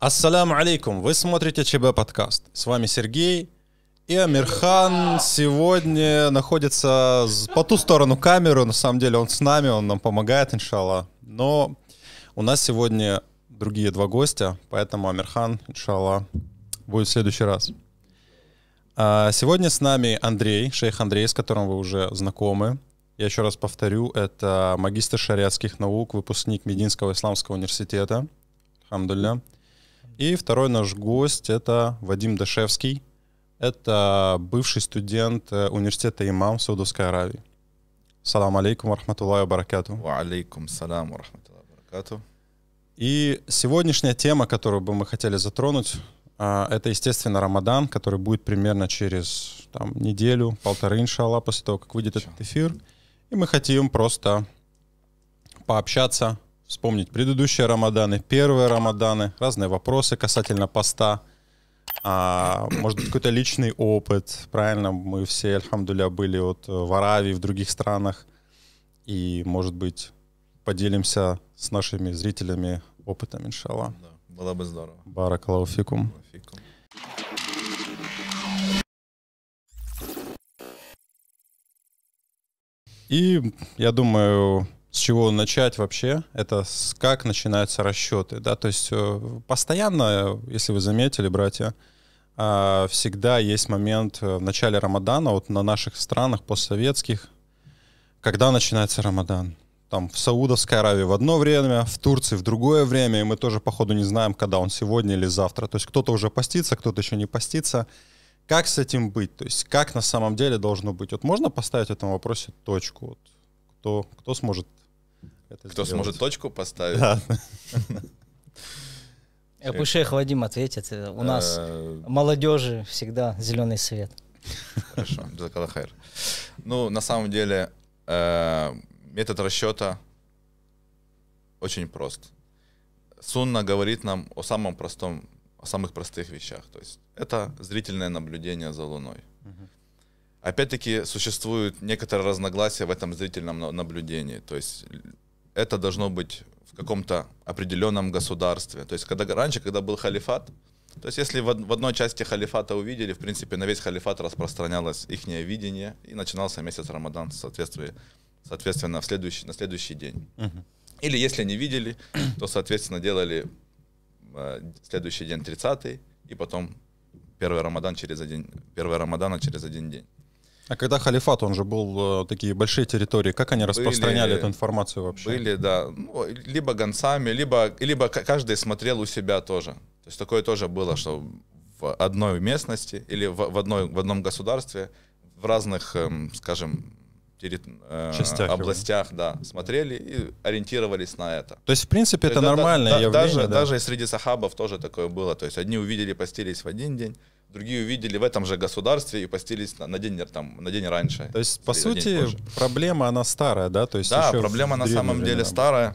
Ассаляму алейкум, вы смотрите ЧБ подкаст. С вами Сергей и Амирхан. Сегодня находится по ту сторону камеры, на самом деле он с нами, он нам помогает, иншалла. Но у нас сегодня другие два гостя, поэтому Амирхан, иншалла, будет в следующий раз. А сегодня с нами Андрей, шейх Андрей, с которым вы уже знакомы. Я еще раз повторю, это магистр шариатских наук, выпускник Мединского исламского университета. Хамдулля. И второй наш гость — это Вадим Дашевский. Это бывший студент э, университета имам Саудовской Аравии. Салам алейкум, рахматуллахи баракату. Ва алейкум салам, рахматуллахи баракату. И сегодняшняя тема, которую бы мы хотели затронуть, э, это, естественно, Рамадан, который будет примерно через там, неделю, полторы, иншалла, после того, как выйдет этот эфир. И мы хотим просто пообщаться вспомнить предыдущие Рамаданы, первые Рамаданы, разные вопросы касательно поста, а, может быть, какой-то личный опыт. Правильно, мы все, альхамдуля, были вот э, в Аравии, в других странах. И, может быть, поделимся с нашими зрителями опытом, иншалла. Да, было бы здорово. Баракалауфикум. Баракалауфикум. И я думаю, с чего начать вообще, это с, как начинаются расчеты. Да? То есть э, постоянно, если вы заметили, братья, а, всегда есть момент э, в начале Рамадана, вот на наших странах постсоветских, когда начинается Рамадан. Там в Саудовской Аравии в одно время, в Турции в другое время, и мы тоже, походу, не знаем, когда он сегодня или завтра. То есть кто-то уже постится, кто-то еще не постится. Как с этим быть? То есть как на самом деле должно быть? Вот можно поставить в этом вопросе точку? Вот кто, кто сможет это Кто сделать. сможет точку поставить? Да. Э, пусть Вадим ответит. Э, у нас э, молодежи всегда зеленый свет. Хорошо, Джакалахайр. Ну, на самом деле, метод расчета очень прост. Сунна говорит нам о самом простом, о самых простых вещах. То есть это зрительное наблюдение за Луной. Опять-таки существует некоторое разногласие в этом зрительном наблюдении. То есть это должно быть в каком-то определенном государстве. То есть когда, раньше, когда был халифат, то есть если в, в одной части халифата увидели, в принципе, на весь халифат распространялось их видение, и начинался месяц Рамадан, соответственно, соответственно в следующий, на следующий день. Угу. Или если не видели, то, соответственно, делали э, следующий день 30 и потом первый Рамадан через один, первый Рамадана через один день. А когда халифат, он же был э, такие большие территории, как они были, распространяли эту информацию вообще? Были, да, ну, либо гонцами, либо, либо каждый смотрел у себя тоже. То есть такое тоже было, что в одной местности или в, в, одной, в одном государстве в разных, эм, скажем, терри... Э, Частях областях, да, смотрели и ориентировались на это. То есть, в принципе, это, это нормальное да, явление. Даже, да? даже среди сахабов тоже такое было. То есть, одни увидели, постелись в один день, другие увидели в этом же государстве и постились на, на день, там, на день раньше. То есть, по сути, проблема, она старая, да? То есть да, проблема на самом деле старая.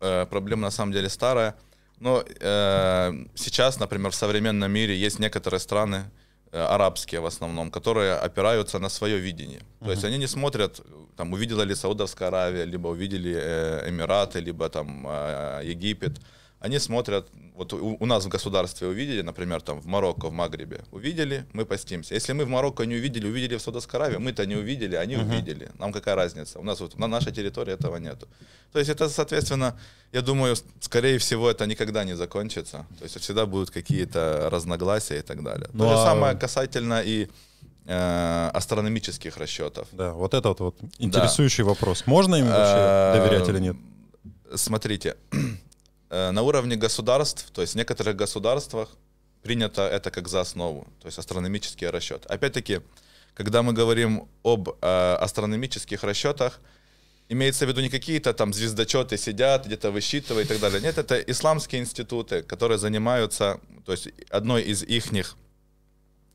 Э, проблема на самом деле старая. Но э, сейчас, например, в современном мире есть некоторые страны, э, арабские в основном, которые опираются на свое видение. Uh-huh. То есть они не смотрят, там, увидела ли Саудовская Аравия, либо увидели э, Эмираты, либо там э, Египет. uh они смотрят, вот у, у нас в государстве увидели, например, там в Марокко, в Магрибе, увидели, мы постимся. Если мы в Марокко не увидели, увидели в Саудовской Аравии, мы-то не увидели, они uh-huh. увидели. Нам какая разница? У нас вот на нашей территории этого нету. То есть это, соответственно, я думаю, скорее всего, это никогда не закончится. То есть всегда будут какие-то разногласия и так далее. Ну, То же а самое касательно и э, астрономических расчетов. Да, вот этот вот интересующий да. вопрос. Можно им вообще э, доверять или нет? Смотрите, Э, на уровне государств, то есть в некоторых государствах принято это как за основу, то есть астрономические расчеты. Опять-таки, когда мы говорим об э, астрономических расчетах, имеется в виду не какие-то там звездочеты сидят, где-то высчитывают и так далее. Нет, это исламские институты, которые занимаются, то есть одной из их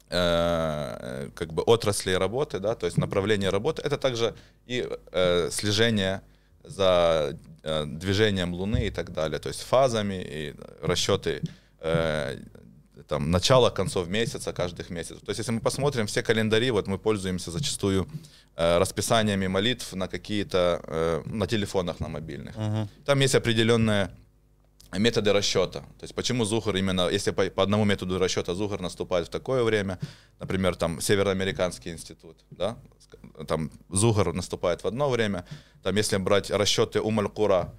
э, как бы отраслей работы, да, то есть направление работы, это также и э, слежение за э, движением Луны и так далее, то есть фазами и расчеты э, там, начала, концов месяца, каждых месяцев. То есть если мы посмотрим все календари, вот мы пользуемся зачастую э, расписаниями молитв на какие-то, э, на телефонах, на мобильных. Uh-huh. Там есть определенная а методы расчета. То есть почему Зухар именно, если по, по одному методу расчета Зухар наступает в такое время, например, там Североамериканский институт, да, там Зухар наступает в одно время, там если брать расчеты Умалькура,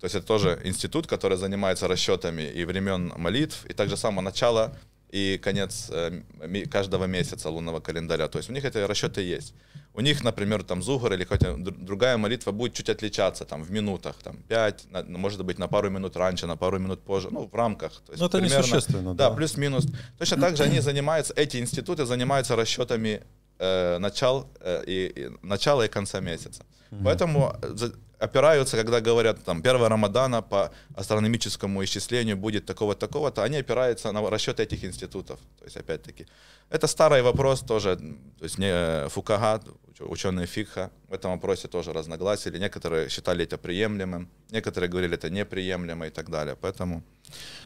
то есть это тоже институт, который занимается расчетами и времен молитв, и также само начало и конец э, каждого месяца лунного календаря. То есть у них эти расчеты есть. У них, например, там зугар или какая другая молитва будет чуть отличаться там в минутах, там 5, ну, может быть, на пару минут раньше, на пару минут позже, ну, в рамках. То есть, Но это примерно, несущественно. Да, да. плюс-минус. Точно так же они занимаются, эти институты занимаются расчетами э, начал, э, и, и, начала и конца месяца. Поэтому э, опираются, когда говорят, там, первое Рамадана по астрономическому исчислению будет такого-такого-то, они опираются на расчеты этих институтов. То есть, опять-таки, это старый вопрос тоже, то есть не, э, Фукага, ученые Фикха, в этом вопросе тоже разногласили. Некоторые считали это приемлемым, некоторые говорили, это неприемлемо и так далее. Поэтому...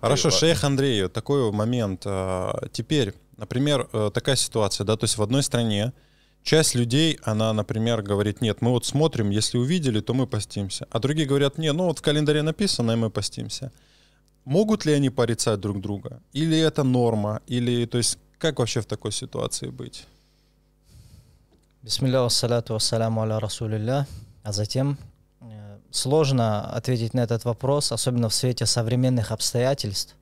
Хорошо, и... шейх Андрей, такой момент. А, теперь, например, э, такая ситуация, да, то есть в одной стране Часть людей, она, например, говорит, нет, мы вот смотрим, если увидели, то мы постимся. А другие говорят, нет, ну вот в календаре написано, и мы постимся. Могут ли они порицать друг друга? Или это норма? Или, то есть, как вообще в такой ситуации быть? Бисмилля А затем э, сложно ответить на этот вопрос, особенно в свете современных обстоятельств.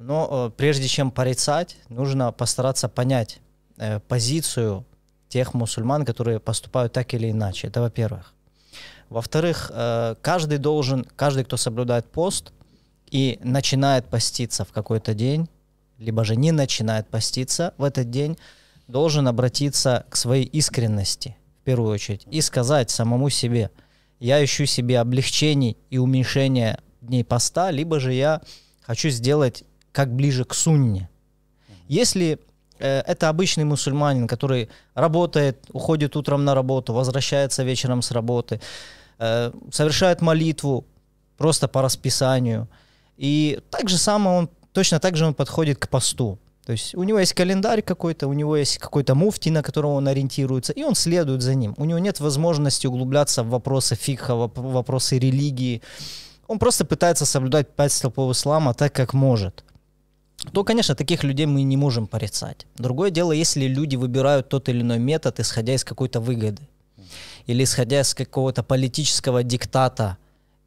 Но э, прежде чем порицать, нужно постараться понять э, позицию тех мусульман, которые поступают так или иначе. Это во-первых. Во-вторых, э, каждый должен, каждый, кто соблюдает пост и начинает поститься в какой-то день, либо же не начинает поститься в этот день, должен обратиться к своей искренности в первую очередь и сказать самому себе, я ищу себе облегчений и уменьшения дней поста, либо же я хочу сделать как ближе к сунне. Если Э, это обычный мусульманин, который работает, уходит утром на работу, возвращается вечером с работы, э, совершает молитву просто по расписанию. И так же самое, он, точно так же он подходит к посту. То есть у него есть календарь какой-то, у него есть какой-то муфти, на которого он ориентируется, и он следует за ним. У него нет возможности углубляться в вопросы фикха, в вопросы религии. Он просто пытается соблюдать пять столпов ислама так, как может то, конечно, таких людей мы не можем порицать. Другое дело, если люди выбирают тот или иной метод, исходя из какой-то выгоды или исходя из какого-то политического диктата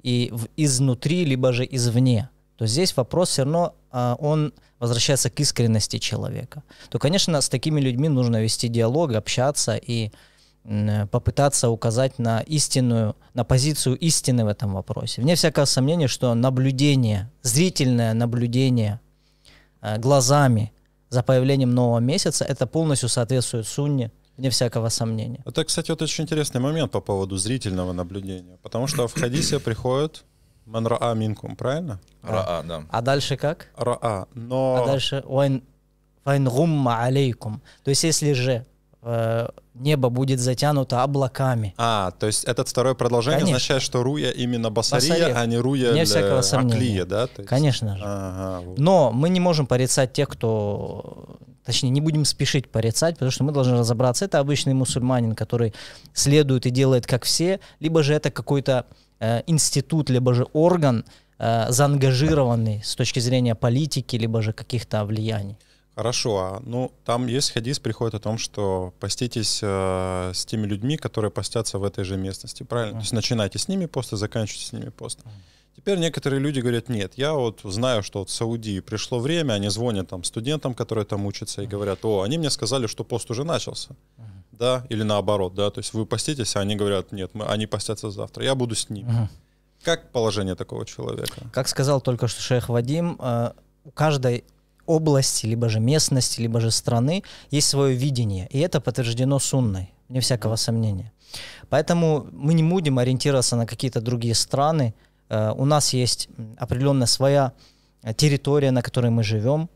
и в, изнутри, либо же извне, то здесь вопрос все равно, а, он возвращается к искренности человека. То, конечно, с такими людьми нужно вести диалог, общаться и попытаться указать на истинную, на позицию истины в этом вопросе. Вне всякого сомнения, что наблюдение, зрительное наблюдение Э, глазами за появлением нового месяца, это полностью соответствует сунне, вне всякого сомнения. Это, кстати, вот очень интересный момент по поводу зрительного наблюдения, потому что в хадисе приходит Манраа Минкум, правильно? А. Раа, да. А дальше как? Раа, но... А дальше Вайнгумма алейкум. То есть если же Э, небо будет затянуто облаками. А, то есть это второе продолжение Конечно. означает, что руя именно басария, а не руя не всякого аклия, да? есть... Конечно же. Ага, вот. Но мы не можем порицать тех, кто... Точнее, не будем спешить порицать, потому что мы должны разобраться, это обычный мусульманин, который следует и делает как все, либо же это какой-то э, институт, либо же орган, э, заангажированный с точки зрения политики, либо же каких-то влияний. Хорошо, а, ну там есть хадис приходит о том, что поститесь э, с теми людьми, которые постятся в этой же местности, правильно? Uh-huh. То есть начинайте с ними пост и заканчивайте с ними пост. Uh-huh. Теперь некоторые люди говорят, нет, я вот знаю, что вот в Саудии пришло время, они звонят там студентам, которые там учатся, и говорят, о, они мне сказали, что пост уже начался, uh-huh. да, или наоборот, да, то есть вы поститесь, а они говорят, нет, мы, они постятся завтра, я буду с ними. Uh-huh. Как положение такого человека? Как сказал только что шейх Вадим, э, у каждой области, либо же местности, либо же страны есть свое видение. И это подтверждено сунной, не всякого сомнения. Поэтому мы не будем ориентироваться на какие-то другие страны. Э, у нас есть определенная своя э, территория, на которой мы живем.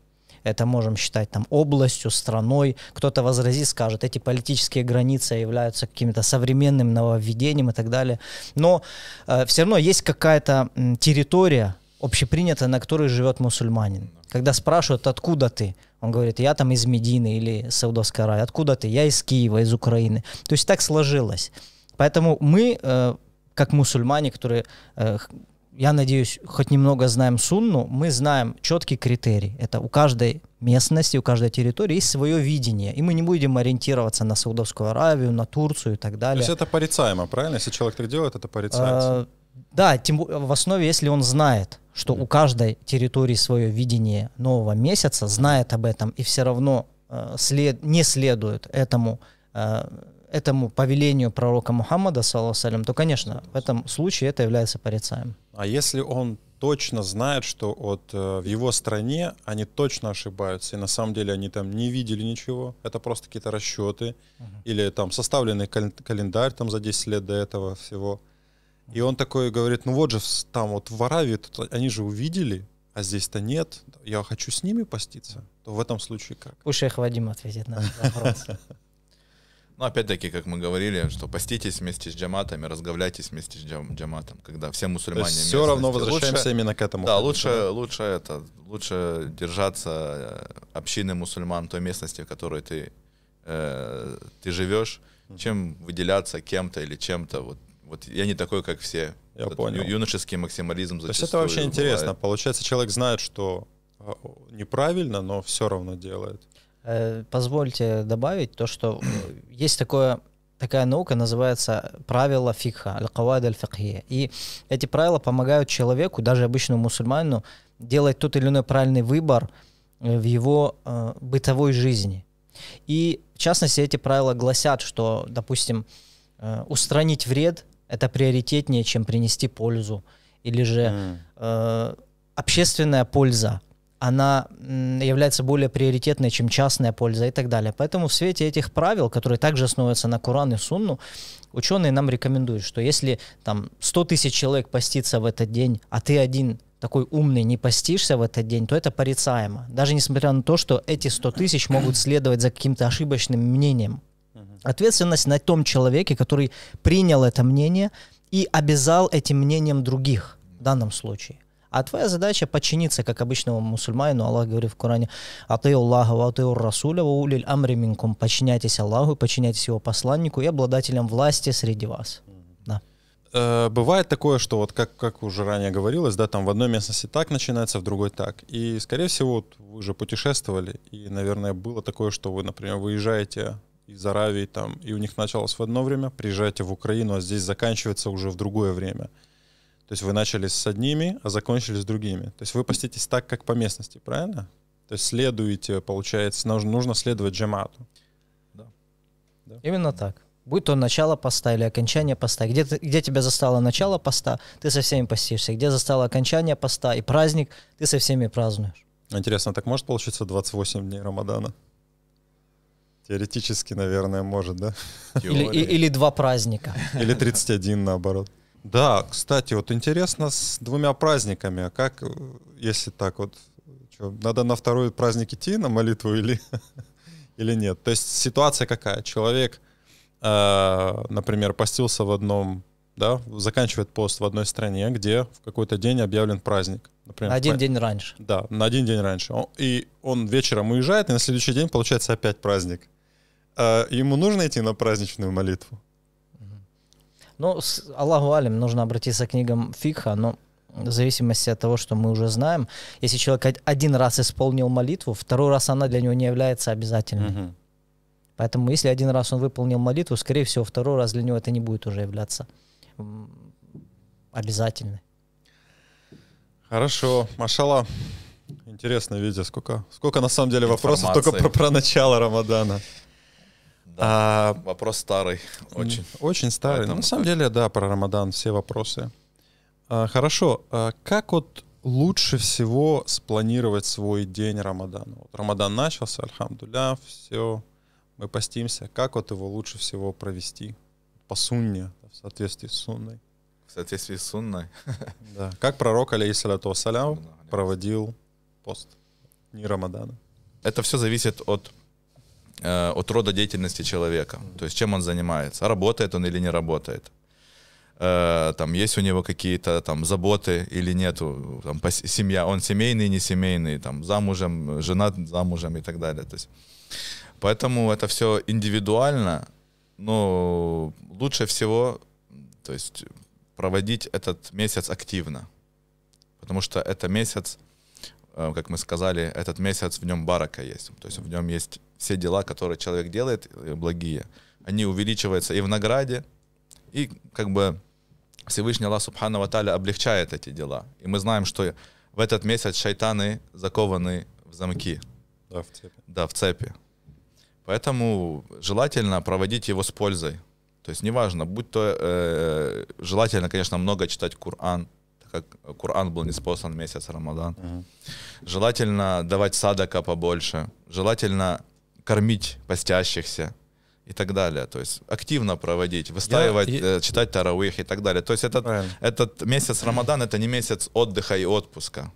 Это можем считать там областью, страной. Кто-то возразит, скажет, эти политические границы являются каким-то современным нововведением и так далее. Но э, все равно есть какая-то территория, общепринято, на которой живет мусульманин. Когда спрашивают, откуда ты, он говорит, я там из Медины или Саудовской Аравии. Откуда ты? Я из Киева, из Украины. То есть так сложилось. Поэтому мы, э, как мусульмане, которые, э, я надеюсь, хоть немного знаем сунну, мы знаем четкий критерий. Это у каждой местности, у каждой территории есть свое видение. И мы не будем ориентироваться на Саудовскую Аравию, на Турцию и так далее. То есть это порицаемо, правильно? Если человек это делает, это э, порицается. Э, да, тем, в основе, если он знает что у каждой территории свое видение нового месяца, знает об этом и все равно э, след, не следует этому, э, этому повелению пророка Мухаммада, салям, то, конечно, в этом случае это является порицаем. А если он точно знает, что от, э, в его стране они точно ошибаются, и на самом деле они там не видели ничего, это просто какие-то расчеты, uh или там составленный календарь там за 10 лет до этого всего – и он такой говорит, ну вот же там вот в Аравии тут, они же увидели, а здесь-то нет, я хочу с ними поститься, то в этом случае как? Пусть их Вадим ответит на этот вопрос. Ну, опять-таки, как мы говорили, что поститесь вместе с джаматами, разговляйтесь вместе с джаматом, когда все мусульмане... То есть все равно возвращаемся лучше, именно к этому. Да, лучше, да? лучше это, лучше держаться э, общины мусульман той местности, в которой ты, э, ты живешь, чем выделяться кем-то или чем-то вот вот я не такой, как все. Я Этот понял. Юношеский максимализм То есть это вообще бывает. интересно. Получается, человек знает, что а, неправильно, но все равно делает. Э, позвольте добавить то, что э, есть такое такая наука называется правила фикха, аль-кавайд аль-фикхия. И эти правила помогают человеку, даже обычному мусульманину, делать тот или иной правильный выбор э, в его э, бытовой жизни. И в частности эти правила гласят, что, допустим, э, устранить вред это приоритетнее, чем принести пользу. Или же mm. э, общественная польза, она является более приоритетной, чем частная польза и так далее. Поэтому в свете этих правил, которые также основываются на Коран и Сунну, ученые нам рекомендуют, что если там 100 тысяч человек постится в этот день, а ты один такой умный не постишься в этот день, то это порицаемо. Даже несмотря на то, что эти 100 тысяч могут следовать за каким-то ошибочным мнением. Ответственность на том человеке, который принял это мнение и обязал этим мнением других в данном случае. А твоя задача подчиниться, как обычному мусульманину. Аллах говорит в Коране, "А «Аты Аллаха а ты Расуля ва улиль Амриминкум. Подчиняйтесь Аллаху, подчиняйтесь его посланнику и обладателям власти среди вас. Да. Э, бывает такое, что вот как, как уже ранее говорилось, да, там в одной местности так начинается, в другой так. И, скорее всего, вот вы же путешествовали, и, наверное, было такое, что вы, например, выезжаете из Аравии, там, и у них началось в одно время, приезжайте в Украину, а здесь заканчивается уже в другое время. То есть вы начали с одними, а закончили с другими. То есть вы поститесь так, как по местности, правильно? То есть следуете, получается, нужно, нужно следовать джамату. Да. Да. Именно так. Будь то начало поста или окончание поста. Где, ты, где тебя застало начало поста, ты со всеми постишься. Где застало окончание поста и праздник, ты со всеми празднуешь. Интересно, так может получиться 28 дней Рамадана? Теоретически, наверное, может, да? Или, и, или два праздника. Или 31, наоборот. Да, кстати, вот интересно с двумя праздниками. А как, если так вот, что, надо на второй праздник идти на молитву или, или нет? То есть ситуация какая? Человек, э, например, постился в одном, да, заканчивает пост в одной стране, где в какой-то день объявлен праздник. Например, на один пон... день раньше. Да, на один день раньше. и он вечером уезжает, и на следующий день получается опять праздник а ему нужно идти на праздничную молитву? Ну, с Аллаху Алим нужно обратиться к книгам фикха, но в зависимости от того, что мы уже знаем, если человек один раз исполнил молитву, второй раз она для него не является обязательной. Угу. Поэтому если один раз он выполнил молитву, скорее всего, второй раз для него это не будет уже являться обязательной. Хорошо, Машала. Интересно, видите, сколько, сколько на самом деле вопросов только про, про начало Рамадана. Да, а, вопрос старый, очень. Очень старый. Ну, Поэтому... На самом деле, да, про Рамадан все вопросы. А, хорошо, а как вот лучше всего спланировать свой день Рамадана? Вот Рамадан начался, альхамдуля, все, мы постимся. Как вот его лучше всего провести по сунне, в соответствии с сунной? В соответствии с сунной? Да. Как пророк, алейхиссалату вассалям, проводил пост не Рамадана? Это все зависит от Э, от рода деятельности человека. То есть чем он занимается, работает он или не работает. Э, там есть у него какие-то там заботы или нету, там, семья, он семейный, не семейный, там замужем, жена замужем и так далее. То есть, поэтому это все индивидуально, но лучше всего, то есть проводить этот месяц активно, потому что это месяц, э, как мы сказали, этот месяц в нем барака есть. То есть в нем есть все дела, которые человек делает, э, благие, они увеличиваются и в награде, и как бы Всевышний Аллах Субхану Ваталя облегчает эти дела. И мы знаем, что в этот месяц шайтаны закованы в замки. Да, в цепи. Да, в цепи. Поэтому желательно проводить его с пользой. То есть неважно, будь то э, желательно, конечно, много читать Коран, так как Коран был не спослан месяц Рамадан. Угу. Желательно давать садака побольше. Желательно кормить постящихся и так далее. То есть активно проводить, выстаивать, я, я... Э, читать тарауих и так далее. То есть этот, этот месяц Рамадан это не месяц отдыха и отпуска.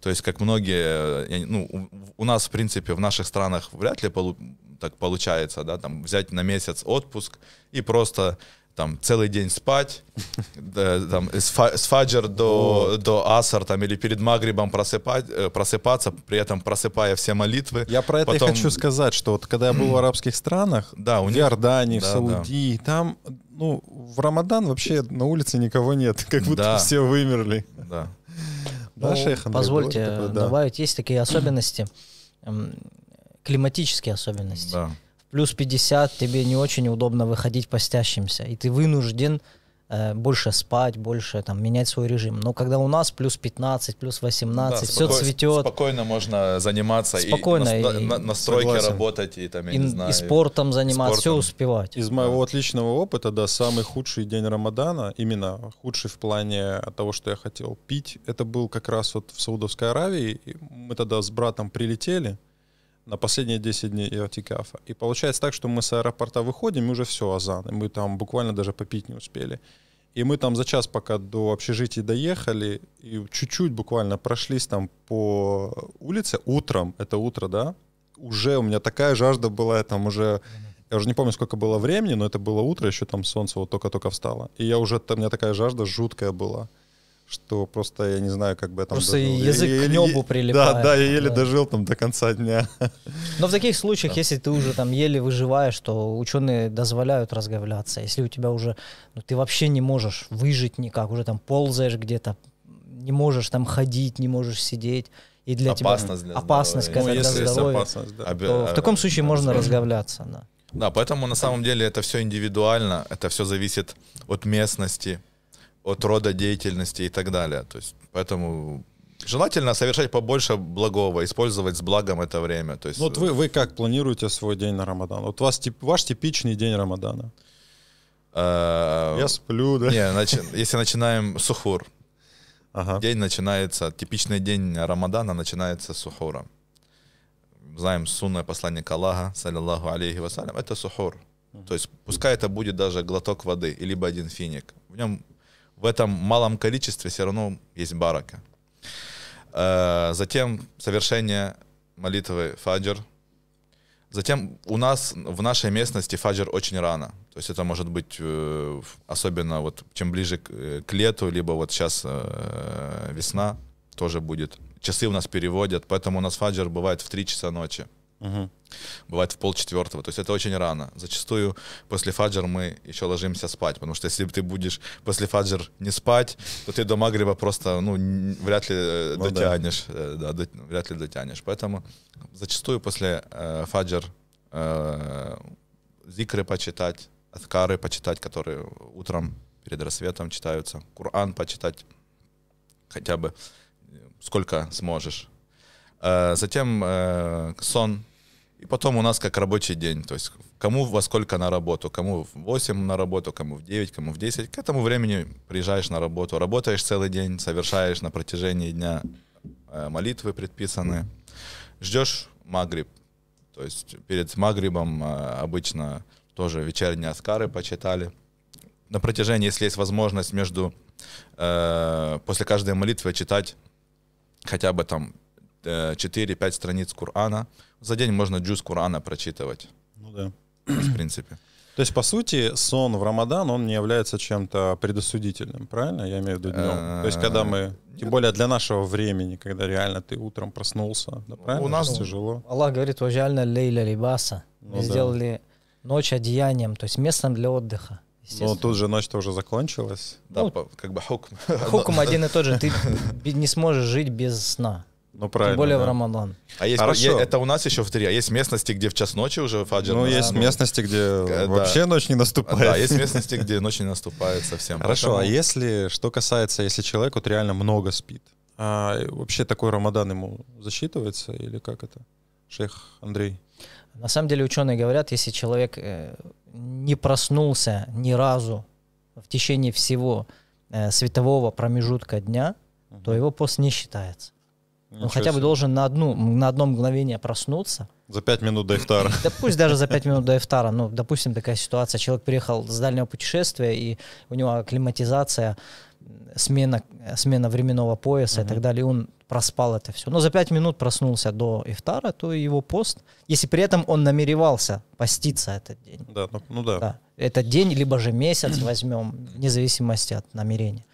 То есть как многие, э, ну, у нас в принципе в наших странах вряд ли полу, так получается, да, там взять на месяц отпуск и просто там целый день спать, там, с, фаджер до, вот. до асар, там, или перед магрибом просыпать, э, просыпаться, при этом просыпая все молитвы. Я про это Потом... и хочу сказать, что вот когда я был в арабских странах, да, у в Иордании, да, в Саудии, да. там, ну, в Рамадан вообще на улице никого нет, как будто да. все вымерли. Да. Да, ну, шейх Андрей, позвольте такое, да. добавить, есть такие особенности, эм, климатические особенности. Да плюс 50, тебе не очень удобно выходить постящимся, и ты вынужден э, больше спать, больше там менять свой режим. Но когда у нас плюс 15, плюс 18, да, все споко... цветет. Спокойно можно заниматься спокойно, и, на, и на, на стройке согласен. работать и там, я и, не знаю. И спортом заниматься, спортом. все успевать. Из моего да. отличного опыта, да, самый худший день Рамадана, именно худший в плане того, что я хотел пить, это был как раз вот в Саудовской Аравии. Мы тогда с братом прилетели, на последние 10 дней Иотикафа. И получается так, что мы с аэропорта выходим, и уже все, азан. И мы там буквально даже попить не успели. И мы там за час, пока до общежития доехали, и чуть-чуть буквально прошлись там по улице утром, это утро, да, уже у меня такая жажда была, я там уже, я уже не помню, сколько было времени, но это было утро, еще там солнце вот только-только встало. И я уже, там, у меня такая жажда жуткая была что просто я не знаю, как бы я там... Просто дожил. язык я, к небу е- прилипает. Да, да, я еле да. дожил там до конца дня. Но в таких случаях, если ты уже там еле выживаешь, то ученые дозволяют разговляться. Если у тебя уже... Ну, ты вообще не можешь выжить никак, уже там ползаешь где-то, не можешь там ходить, не можешь сидеть. И для опасность тебя для опасность, здоровья. когда ну, если для опасность, да. то в таком случае а, можно а, разговляться. Да. да, поэтому на самом деле это все индивидуально, это все зависит от местности, от рода деятельности и так далее. То есть, поэтому желательно совершать побольше благого, использовать с благом это время. То есть... Ну, вот вы, э, вы как планируете свой день на Рамадан? Вот вас, тип, ваш типичный день Рамадана? Э, Я сплю, да? Не, начи... если начинаем сухур. Ага. День начинается, типичный день Рамадана начинается с сухура. Знаем сунное послание Аллаха, саллиллаху алейхи вассалям, это сухур. То есть пускай это будет даже глоток воды, либо один финик. В нем в этом малом количестве все равно есть барака. Э, затем совершение молитвы фаджр. Затем у нас в нашей местности фаджр очень рано. То есть это может быть э, особенно вот чем ближе к э, лету, либо вот сейчас весна тоже будет. Часы у нас переводят, поэтому у нас фаджр бывает в 3 часа ночи. Угу. Бывает в полчетвертого. То есть это очень рано. Зачастую после фаджер мы еще ложимся спать, потому что если ты будешь после фаджер не спать, то ты до Магриба просто ну, вряд ли э, ну, дотянешь. Э, да. Да, вряд ли дотянешь. Поэтому зачастую после э, фаджер э, зикры почитать, аткары почитать, которые утром перед рассветом читаются, Коран почитать хотя бы э, сколько сможешь. Э, затем э, сон и потом у нас как рабочий день, то есть кому во сколько на работу, кому в 8 на работу, кому в 9, кому в 10. К этому времени приезжаешь на работу, работаешь целый день, совершаешь на протяжении дня э, молитвы предписаны, ждешь магриб. То есть перед магрибом э, обычно тоже вечерние аскары почитали. На протяжении, если есть возможность между э, после каждой молитвы читать хотя бы там 4-5 страниц Корана, за день можно джуз Курана прочитывать. Ну да. В принципе. То есть, по сути, сон в Рамадан, он не является чем-то предосудительным, правильно? Я имею в виду днем. Э, то есть, когда мы, тем более для нашего времени, когда реально ты утром проснулся, да, правильно? У нас тяжело. Аллах говорит, вожально лейля либаса. Ну мы сделали ночь одеянием, то есть местом для отдыха. Ну, тут же ночь-то уже закончилась. Да, ну, как бы хукм. Хукм один и тот же. Ты не сможешь жить без сна. Ну, правильно. Тем более да. в Рамадан. А есть, Хорошо. это у нас еще в три. А есть местности, где в час ночи уже фаджр? Ну, есть да, местности, где э, да. вообще ночь не наступает. Да, есть местности, где ночь не наступает совсем. Хорошо, а Поэтому... а если, что касается, если человек вот реально много спит, а вообще такой Рамадан ему засчитывается или как это? Шейх Андрей. На самом деле ученые говорят, если человек э, не проснулся ни разу в течение всего э, светового промежутка дня, то его пост не считается. Ну, Ничего Он хотя себе. бы должен на, одну, на одно мгновение проснуться. За пять минут до эфтара. Да пусть даже за пять минут до эфтара. Ну, допустим, такая ситуация. Человек приехал с дальнего путешествия, и у него акклиматизация, смена, смена временного пояса угу. и так далее. И он проспал это все. Но за пять минут проснулся до эфтара, то его пост, если при этом он намеревался поститься этот день. Да, ну, ну да. да. Этот день, либо же месяц возьмем, вне зависимости от намерения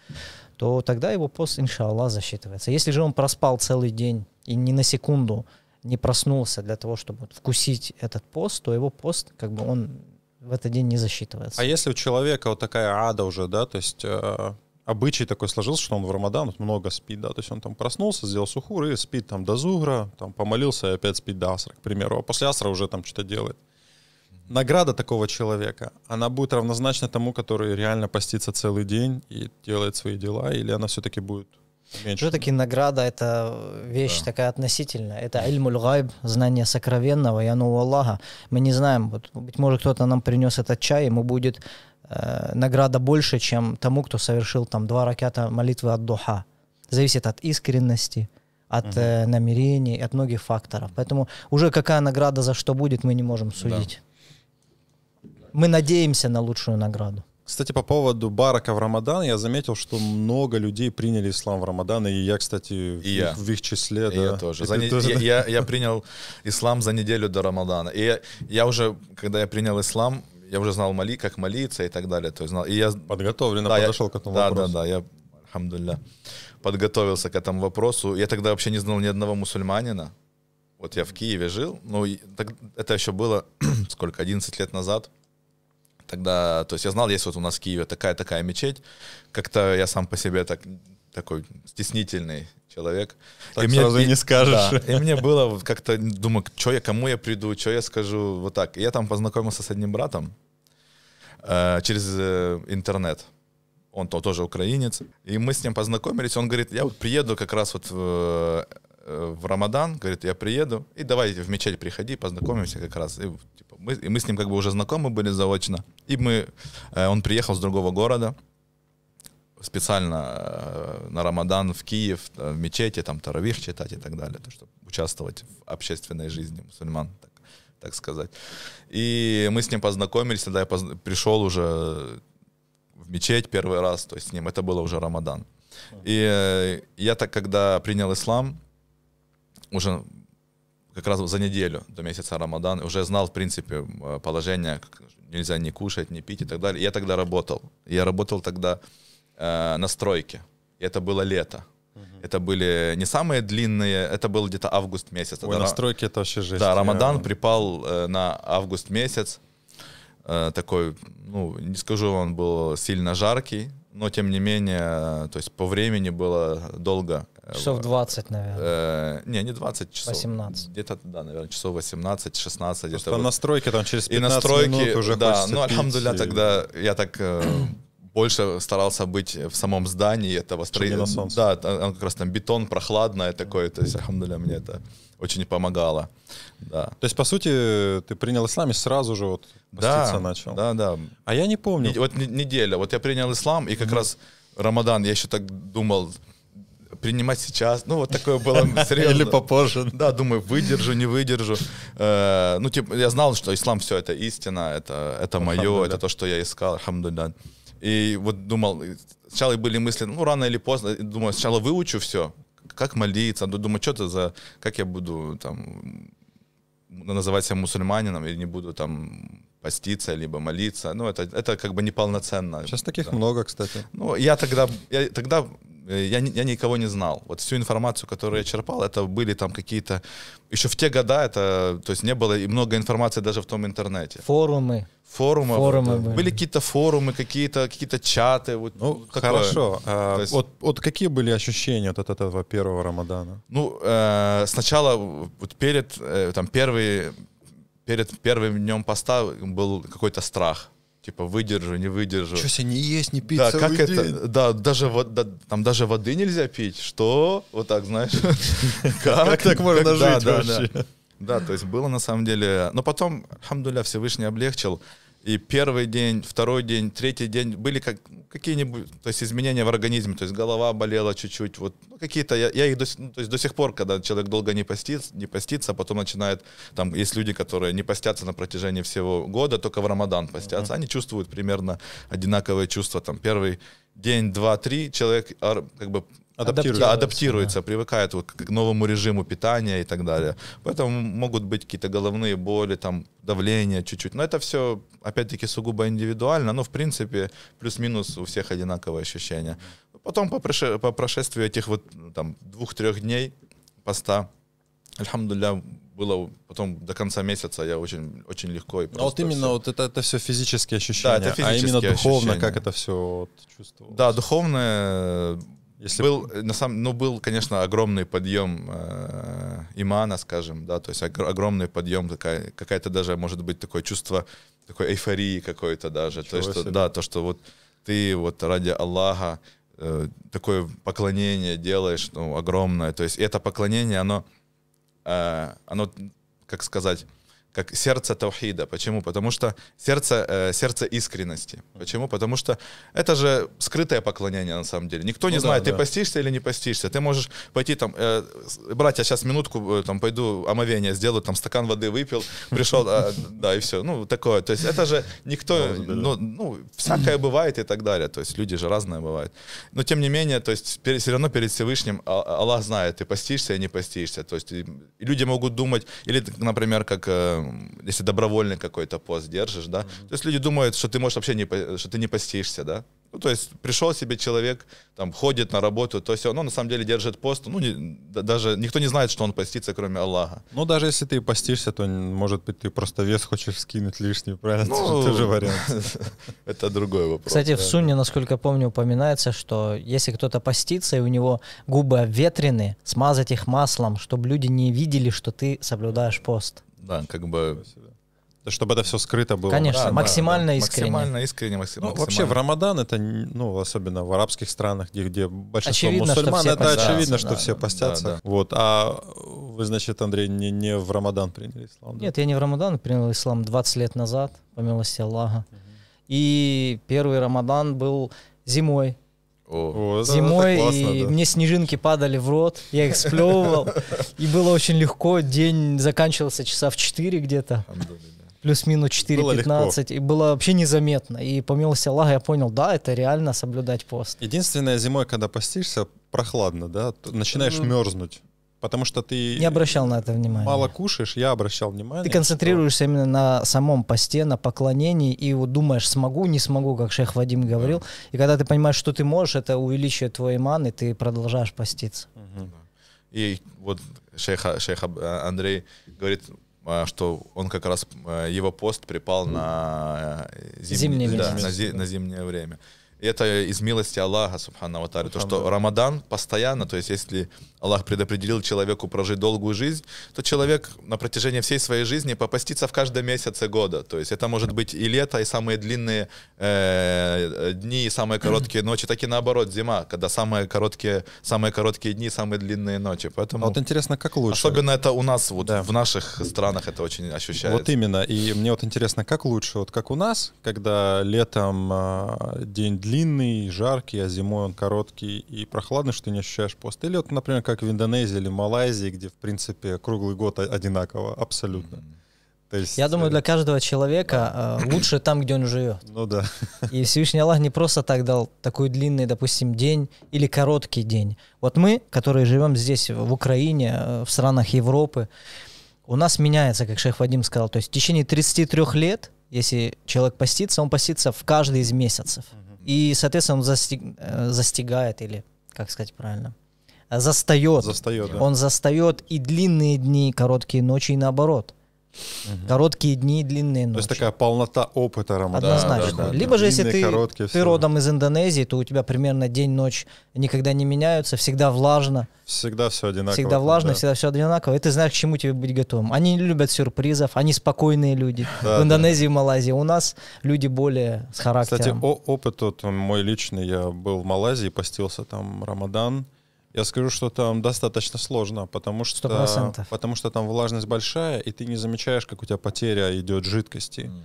то тогда его пост, иншаллах, засчитывается. Если же он проспал целый день и ни на секунду не проснулся для того, чтобы вкусить этот пост, то его пост, как бы он в этот день не засчитывается. А если у человека вот такая ада уже, да, то есть э, обычай такой сложился, что он в Рамадан много спит, да, то есть он там проснулся, сделал сухур и спит там до зугра, там помолился и опять спит до асра, к примеру, а после асра уже там что-то делает награда такого человека, она будет равнозначна тому, который реально постится целый день и делает свои дела, или она все-таки будет меньше? Все-таки награда — это вещь да. такая относительная. Это ильмуль гайб, знание сокровенного, и оно у Аллаха. Мы не знаем, вот, быть может, кто-то нам принес этот чай, ему будет э, награда больше, чем тому, кто совершил там два ракета молитвы от духа. Зависит от искренности, от угу. э, намерений, от многих факторов. Поэтому уже какая награда за что будет, мы не можем судить. Да мы надеемся на лучшую награду. Кстати, по поводу барака в Рамадан, я заметил, что много людей приняли ислам в Рамадан, и я, кстати, в, я. в их числе. И да. я тоже. За не... тоже я, да? я, я принял ислам за неделю до Рамадана. И я, я уже, когда я принял ислам, я уже знал моли, как молиться и так далее. То есть знал, и я подготовленно да, подошел я, к этому да, вопросу. Да, да, да, я, хамдулля, подготовился к этому вопросу. Я тогда вообще не знал ни одного мусульманина. Вот я в Киеве жил, ну, это еще было сколько, 11 лет назад. Тогда, то есть я знал, есть вот у нас в Киеве такая-такая мечеть. Как-то я сам по себе так такой стеснительный человек. Так и сразу мне, и не скажешь. Да, и мне было как-то, думаю, что я, кому я приду, что я скажу, вот так. И я там познакомился с одним братом э, через э, интернет. Он то тоже украинец. И мы с ним познакомились. Он говорит, я вот приеду как раз вот в Э, в Рамадан, говорит, я приеду, и давай в мечеть приходи, познакомимся как раз. И, типа, мы, и мы с ним как бы уже знакомы были заочно. И мы, э, он приехал с другого города, специально э, на Рамадан в Киев, в мечети, там Таравих читать и так далее, то, чтобы участвовать в общественной жизни мусульман, так, так сказать. И мы с ним познакомились, тогда я поз... пришел уже в мечеть первый раз, то есть с ним, это было уже Рамадан. И я так, когда принял ислам, уже как раз за неделю до месяца Рамадан уже знал, в принципе, э, положение, как нельзя не кушать, не пить и так далее. Я тогда работал. Я работал тогда э, на стройке. Это было лето. Это были не самые длинные, это был где-то август месяц. Ой, на стройке это вообще жесть. Да, Рамадан я... припал э, на август месяц. Э, такой, ну, не скажу, он был сильно жаркий, но тем не менее, то есть по времени было долго. Э, часов 20, наверное. Э, не, не 20 часов. 18. Где-то, да, наверное, часов 18, 16. Просто вот. настройки там через 15 и настройки, минут уже Да, ну, альхамдуля, и... тогда я так э, больше старался быть в самом здании этого строительства. Да, он как раз там бетон, прохладное такое, то есть, альхамдуля, мне это очень помогало. Да. То есть, по сути, ты принял ислам и сразу же вот поститься да, начал. Да, да. А я не помню. вот неделя. Вот я принял ислам, и как mm раз Рамадан, я еще так думал, принимать сейчас. Ну, вот такое было серьезно. Или попозже. Да, думаю, выдержу, не выдержу. Э, ну, типа, я знал, что ислам все это истина, это, это мое, это то, что я искал, хамдулян. И вот думал, сначала были мысли, ну, рано или поздно, думаю, сначала выучу все, как молиться. Надо думать, что это за... Как я буду там называть себя мусульманином или не буду там поститься, либо молиться. Ну, это, это как бы неполноценно. Сейчас таких да. много, кстати. Ну, я тогда, я тогда Э, я, я никого не знал. Вот всю информацию, которую я черпал, это были там какие-то... Еще в те года это... То есть не было и много информации даже в том интернете. Форумы. Форумы. форумы э, были. были какие-то форумы, какие-то какие чаты. Вот, ну, такое. хорошо. А, есть... вот, вот какие были ощущения от этого первого Рамадана? Ну, э, сначала вот перед... Э, там первый... Перед первым днем поста был какой-то страх типа выдержу, не выдержу. Что себе не есть, не пить да, как день. это, да, даже вот да, там даже воды нельзя пить, что вот так, знаешь, как так можно жить вообще? Да, то есть было на самом деле, но потом, хамдуля, Всевышний облегчил, и первый день, второй день, третий день были как, какие-нибудь то есть изменения в организме, то есть голова болела чуть-чуть, вот ну, какие-то, я, я их до, ну, то есть до сих пор, когда человек долго не, постится, не постится, а потом начинает, там есть люди, которые не постятся на протяжении всего года, только в Рамадан постятся, mm-hmm. они чувствуют примерно одинаковые чувства, там первый день, два, три, человек как бы адаптируется, адаптируется да. привыкает вот к новому режиму питания и так далее. Поэтому могут быть какие-то головные боли, там давление чуть-чуть. Но это все, опять-таки, сугубо индивидуально, но в принципе плюс-минус у всех одинаковые ощущения. Потом по, проше, по прошествию этих вот там двух-трех дней поста, альхамдулля, было потом до конца месяца я очень очень легко и а просто. А вот именно все. вот это это все физические ощущения, да, это физические а именно духовно ощущения. как это все вот чувствовалось. Да, духовное если... Был, на самом, ну, был, конечно, огромный подъем э, имана, скажем, да, то есть огромный подъем, такая, какая-то даже, может быть, такое чувство такой эйфории какой-то даже. то есть, себе. да, то, что вот ты вот ради Аллаха э, такое поклонение делаешь, ну, огромное. То есть это поклонение, оно, э, оно, как сказать, как сердце таухида. Почему? Потому что сердце, э, сердце искренности. Почему? Потому что это же скрытое поклонение на самом деле. Никто не ну, знает, да, ты да. постишься или не постишься. Ты можешь пойти там, э, братья, сейчас минутку э, там пойду омовение сделаю, там стакан воды выпил, пришел, а, да, и все. Ну, такое. То есть это же никто, ну, ну, всякое бывает и так далее. То есть люди же разные бывают. Но тем не менее, то есть все равно перед Всевышним а, Аллах знает, ты постишься или не постишься. То есть люди могут думать, или, например, как э, если добровольный какой-то пост держишь, да, mm-hmm. то есть люди думают, что ты можешь вообще не, что ты не постишься, да. Ну, то есть пришел себе человек, там, ходит на работу, то есть он, ну, на самом деле держит пост, ну, не, даже никто не знает, что он постится, кроме Аллаха. Ну, даже если ты постишься, то, может быть, ты просто вес хочешь скинуть лишний, правильно? Ну, это же вариант. Это другой вопрос. Кстати, в Сунне, насколько помню, упоминается, что если кто-то постится, и у него губы обветрены, смазать их маслом, чтобы люди не видели, что ты соблюдаешь пост. Да, как бы... Чтобы это все скрыто было. Конечно, да, максимально да, искренне. Максимально искренне. Максим, ну, Вообще в Рамадан это, ну, особенно в арабских странах, где, где большинство очевидно, мусульман, это очевидно, что все постятся. Да, да. Вот. А вы, значит, Андрей, не, не в Рамадан приняли ислам? Да? Нет, я не в Рамадан принял ислам 20 лет назад, по милости Аллаха. Угу. И первый Рамадан был зимой. О, зимой, это, классно, и да. мне снежинки падали в рот, я их сплевывал, и было очень легко, день заканчивался часа в 4 где-то, плюс-минус 4-15, и было вообще незаметно, и по милости Аллаха я понял, да, это реально соблюдать пост. Единственное, зимой, когда постишься, прохладно, да, начинаешь мерзнуть потому что ты... Не обращал на это внимания. Мало кушаешь, я обращал внимание. Ты концентрируешься что... именно на самом посте, на поклонении, и вот думаешь, смогу, не смогу, как шейх Вадим говорил. Да. И когда ты понимаешь, что ты можешь, это увеличивает твой иман, и ты продолжаешь поститься. Угу. И вот шейх, шейх э, Андрей говорит, э, что он как раз, э, его пост припал на, зим... зимнее, да, на, зи... на зимнее время. И это из милости Аллаха, субхану то, что Рамадан постоянно, то есть если Аллах предопределил человеку прожить долгую жизнь, то человек на протяжении всей своей жизни попастится в каждом месяце года. То есть это может быть и лето, и самые длинные э, дни, и самые короткие ночи, так и наоборот зима, когда самые короткие, самые короткие дни, самые длинные ночи. Поэтому... А вот интересно, как лучше? Особенно это у нас, вот да. в наших странах это очень ощущается. Вот именно. И мне вот интересно, как лучше? Вот как у нас, когда летом а, день длинный, жаркий, а зимой он короткий и прохладный, что ты не ощущаешь пост. Или вот, например, как в Индонезии или Малайзии, где, в принципе, круглый год одинаково, абсолютно. То есть, Я думаю, э, для каждого человека да. Э, лучше там, где он живет. Ну да. И Всевышний Аллах не просто так дал такой длинный, допустим, день или короткий день. Вот мы, которые живем здесь, в Украине, э, в странах Европы, у нас меняется, как шеф Вадим сказал, то есть в течение 33 лет, если человек постится, он постится в каждый из месяцев. И, соответственно, он застиг, застигает или, как сказать правильно, застает. Застает, да. Он застает и длинные дни, и короткие ночи, и наоборот. Угу. Короткие дни и длинные ночи. То есть такая полнота опыта Рамадана. Однозначно. Да, да, да, Либо да. же, если Длинные, ты, короткие, ты родом из Индонезии, то у тебя примерно день-ночь никогда не меняются, всегда влажно. Всегда все одинаково. Всегда влажно, да. всегда все одинаково. И ты знаешь, к чему тебе быть готовым. Они не любят сюрпризов, они спокойные люди. Да, в Индонезии, да. в Малайзии. У нас люди более с характером. Кстати, о, опыт вот мой личный. Я был в Малайзии, постился там Рамадан. Я скажу, что там достаточно сложно, потому что, потому что там влажность большая, и ты не замечаешь, как у тебя потеря идет жидкости. Mm.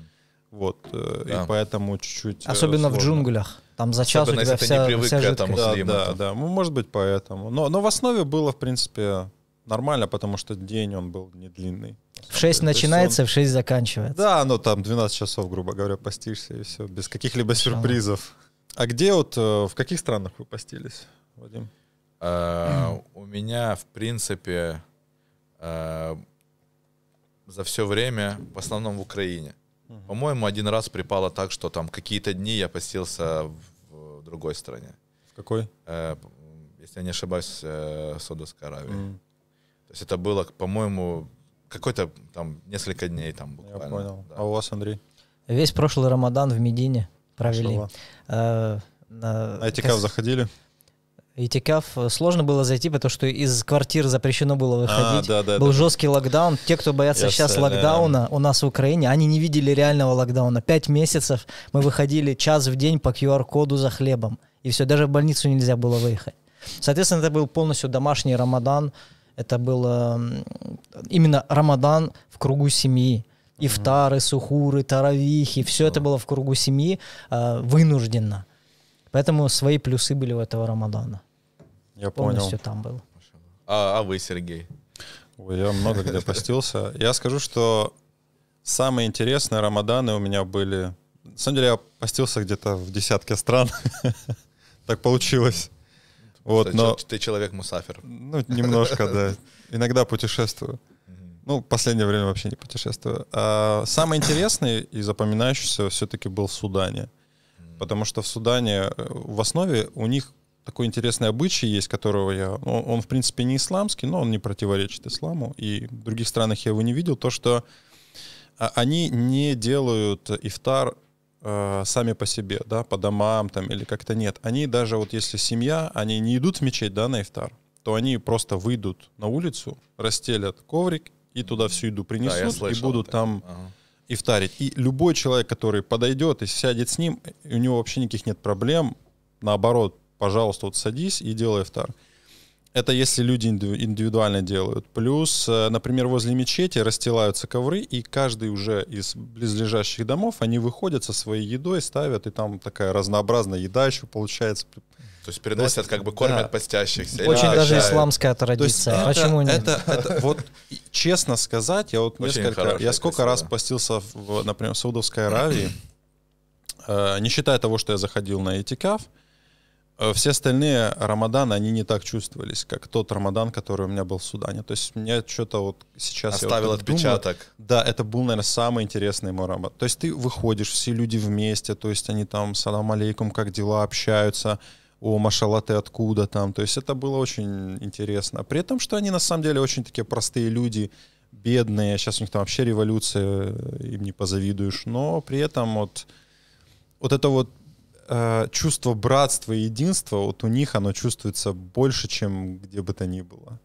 Вот, э, да. и поэтому чуть-чуть... Э, Особенно сложно. в джунглях. Там за час Особенно, у тебя вся, ты не привык вся к этому да, да, да, ну, может быть, поэтому. Но, но в основе было, в принципе, нормально, потому что день он был не длинный. В 6 деле. начинается, он... в 6 заканчивается. Да, ну там 12 часов, грубо говоря, постишься и все, без каких-либо сюрпризов. А где вот, э, в каких странах вы постились, Вадим? Э, у меня, в принципе, э, за все время, в основном в Украине. По-моему, один раз припало так, что там какие-то дни я постился в, другой стране. В какой? Э, если я не ошибаюсь, э, Саудовской Аравии. То есть это было, по-моему, какой-то там несколько дней там буквально. Я понял. Да. А у вас, Андрей? Весь прошлый Рамадан в Медине провели. Э, на, на этикав заходили? Этикаф э, сложно было зайти, потому что из квартир запрещено было а, выходить. А, да, да, Был да. жесткий локдаун. Те, кто боятся yes, сейчас локдауна yeah. у нас в Украине, они не видели реального локдауна. Пять месяцев мы выходили час в день по QR-коду за хлебом. И все, даже в больницу нельзя было выехать. Соответственно, это был полностью домашний Рамадан. Это был эм, именно Рамадан в кругу семьи. Ифтары, сухуры, таравихи. Все mm это было в кругу семьи э, вынужденно. Поэтому свои плюсы были у этого Рамадана. Я полностью понял. там был. А, а вы, Сергей? Ой, я много где постился. Я скажу, что самые интересные рамаданы у меня были... На самом деле я постился где-то в десятке стран. так получилось. Вот, но... Ты человек-мусафер. Ну, немножко, да. Иногда путешествую. Ну, в последнее время вообще не путешествую. А самый интересный и запоминающийся все-таки был в Судане. Потому что в Судане э, в основе у них такой интересный обычай есть, которого я... Он, ну, он, в принципе, не исламский, но он не противоречит исламу. И в других странах я его не видел. То, что а, они не делают ифтар э, сами по себе, да, по домам там или как-то нет. Они даже вот если семья, они не идут в мечеть, да, на ифтар, то они просто выйдут на улицу, расстелят коврик и туда всю еду принесут да, слышал, и будут так. там ага. ифтарить. И любой человек, который подойдет и сядет с ним, у него вообще никаких нет проблем, наоборот, пожалуйста, вот садись и делай втар. Это если люди индивидуально делают. Плюс, э, например, возле мечети расстилаются ковры, и каждый уже из близлежащих домов, они выходят со своей едой, ставят, и там такая разнообразная еда еще получается. То есть приносят, есть, как бы кормят да. постящихся. Очень даже исламская традиция. есть Почему это, нет? Это, это, вот честно сказать, я вот Очень несколько, я сколько красота. раз постился, в, например, в Саудовской Аравии, э, не считая того, что я заходил на этикав, Э, все остальные Рамаданы, они не так чувствовались, как тот Рамадан, который у меня был в Судане. То есть мне что-то вот сейчас... Оставил вот отпечаток. Думаю, да, это был, наверное, самый интересный мой Рамадан. То есть ты выходишь, все люди вместе, то есть они там, салам алейкум, как дела, общаются, о, машалла, ты откуда там. То есть это было очень интересно. При этом, что они на самом деле очень такие простые люди, бедные, сейчас у них там вообще революция, э, им не позавидуешь, но при этом вот вот это вот э, чувство братства и единства, вот у них оно чувствуется больше, чем где бы то ни было.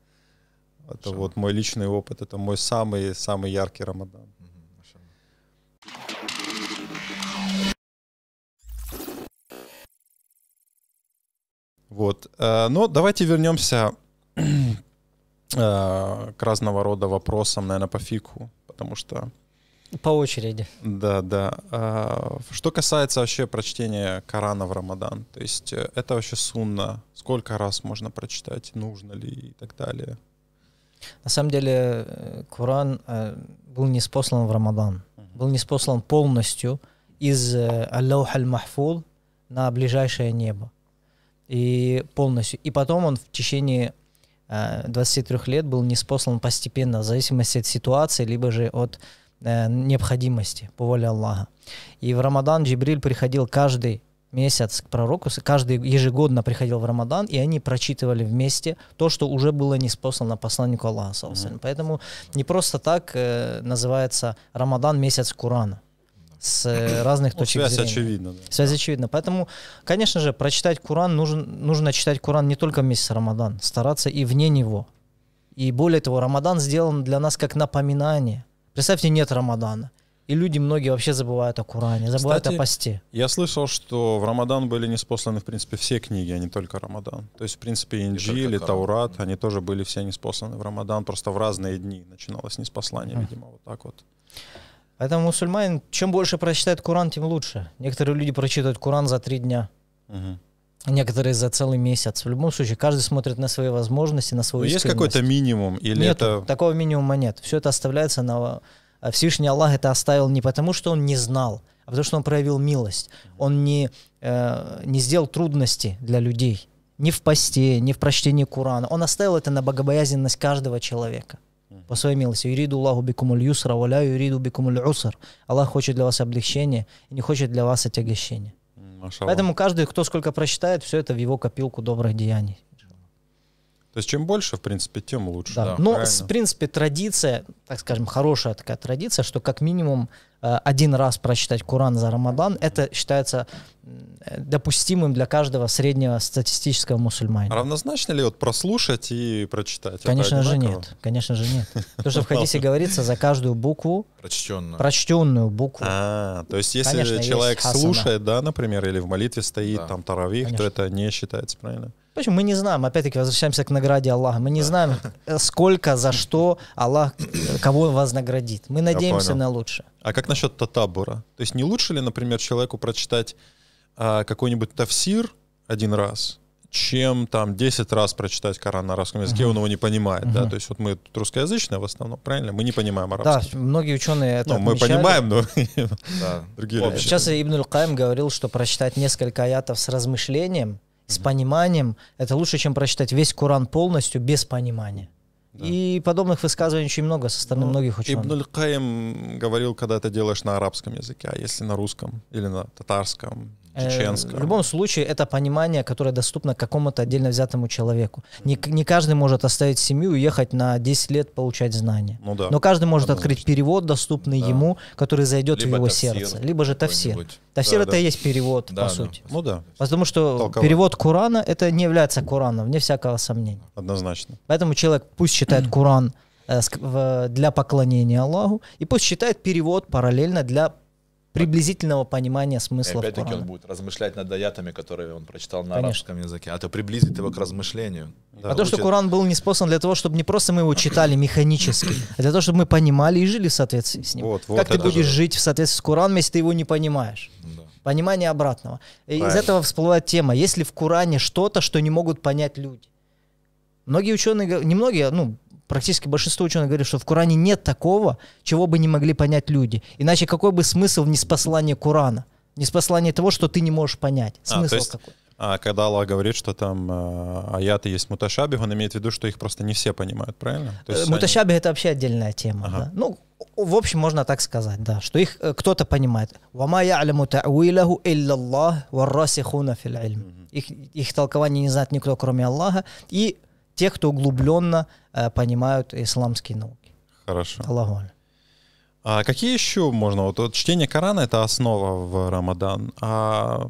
Это Шам. вот мой личный опыт, это мой самый-самый яркий Рамадан. Вот. Э, но давайте вернемся э, к разного рода вопросам, наверное, по фику, потому что по очереди. Да, да. А, что касается вообще прочтения Корана в Рамадан, то есть э, это вообще сунна, сколько раз можно прочитать, нужно ли и так далее. На самом деле э, Коран э, был не спослан в Рамадан, был не спослан полностью из Аллаух аль-Махфул на ближайшее небо. И полностью. И потом он в течение 23 лет был не спослан постепенно, в зависимости от ситуации, либо же от Э, необходимости по воле Аллаха. И в Рамадан Джибриль приходил каждый месяц к пророку, каждый ежегодно приходил в Рамадан, и они прочитывали вместе то, что уже было неспослано посланнику Аллаха. Mm-hmm. Поэтому не просто так э, называется Рамадан месяц Курана с э, разных точек зрения. Связь очевидна. Да. Связь очевидна. Поэтому, конечно же, прочитать Куран, нужно, нужно читать Куран не только в месяц Рамадан, стараться и вне него. И более того, Рамадан сделан для нас как напоминание – Представьте, нет Рамадана. И люди многие вообще забывают о Коране, забывают Кстати, о посте. Я слышал, что в Рамадан были неспосланы, в принципе, все книги, а не только Рамадан. То есть, в принципе, Инджи или Таурат, они тоже были все неспосланы в Рамадан, просто в разные дни начиналось неспослание, видимо, вот так вот. Поэтому мусульманин, чем больше прочитает Куран, тем лучше. Некоторые люди прочитают Куран за три дня. Угу. Некоторые за целый месяц. В любом случае, каждый смотрит на свои возможности, на свою Но ну, Есть какой-то минимум? Или нет? это... такого минимума нет. Все это оставляется на... Всевышний Аллах это оставил не потому, что он не знал, а потому, что он проявил милость. Он не, э, не сделал трудности для людей. Ни в посте, ни в прочтении Курана. Он оставил это на богобоязненность каждого человека по своей милости. Юриду Аллаху бикумуль юсра, валя юриду бикумуль усар. Аллах хочет для вас облегчения и не хочет для вас отягощения. Поэтому каждый, кто сколько просчитает, все это в его копилку добрых деяний. То есть чем больше, в принципе, тем лучше. Да. Да, Но, правильно. в принципе, традиция, так скажем, хорошая такая традиция, что как минимум э, один раз прочитать Коран за Рамадан, это считается допустимым для каждого среднего статистического мусульманина. Равнозначно ли вот прослушать и прочитать? Конечно же нет. Конечно же нет. Потому что в хадисе говорится за каждую букву прочтенную, прочтенную букву. А, то есть если человек слушает, да, например, или в молитве стоит, там таравих, то это не считается, правильно? Почему? Мы не знаем, опять-таки возвращаемся к награде Аллаха. Мы не знаем, э, сколько, за что Аллах э, кого вознаградит. Мы надеемся на лучшее. А как насчет татабура? То есть не лучше ли, например, человеку прочитать а, какой-нибудь тафсир один раз, чем там 10 раз прочитать Коран на арабском языке, угу. он его не понимает, угу. да, то есть вот мы тут русскоязычные в основном, правильно? Мы не понимаем арабский. Да, многие ученые это Ну, мы понимаем, но другие Сейчас Ибн каем говорил, что прочитать несколько аятов с размышлением — с пониманием, это лучше, чем прочитать весь Коран полностью без понимания. Да. И подобных высказываний очень много со стороны ну, многих ученых. Ибн Каим говорил, когда это делаешь на арабском языке, а если на русском или на татарском, Чеченская. Э, в любом случае, это понимание, которое доступно какому-то отдельно взятому человеку. Не, не каждый может оставить семью и ехать на 10 лет получать знания. Ну, да. Но каждый может Однозначно. открыть перевод, доступный да. ему, который зайдет Либо в его тафсир, сердце. Либо же тафсир. Тафсир да, это да. есть перевод, да, по да. сути. Ну да. Потому что Толковать. перевод Корана это не является Кораном, вне всякого сомнения. Однозначно. Поэтому человек пусть читает Коран э, для поклонения Аллаху, и пусть читает перевод параллельно для приблизительного понимания смысла. опять-таки он будет размышлять над аятами, которые он прочитал на Конечно. арабском языке. А это приблизит его к размышлению. Да, а учит... то, что Коран был не способен для того, чтобы не просто мы его читали механически, а для того, чтобы мы понимали и жили в соответствии с ним. Вот, вот, как ты будешь же... жить в соответствии с Кораном, если ты его не понимаешь? Да. Понимание обратного. Правильно. из этого всплывает тема. Есть ли в Коране что-то, что не могут понять люди? Многие ученые, не многие, ну, практически большинство ученых говорит, что в Коране нет такого, чего бы не могли понять люди. Иначе какой бы смысл в неспослании Корана? Неспослание того, что ты не можешь понять. А, смысл а, есть, какой? А когда Аллах говорит, что там э, аяты есть муташабих, он имеет в виду, что их просто не все понимают, правильно? То э, они... это вообще отдельная тема. Ага. Да? Ну, в общем, можно так сказать, да, что их э, кто-то понимает. «Вама я'ляму та'уилаху илляллах варрасихуна фил Их, их толкование не знает никто, кроме Аллаха. И те, кто углубленно э, понимают исламские науки. Хорошо. Аллаху аль. А какие еще можно? Вот, вот чтение Корана это основа в Рамадан. А,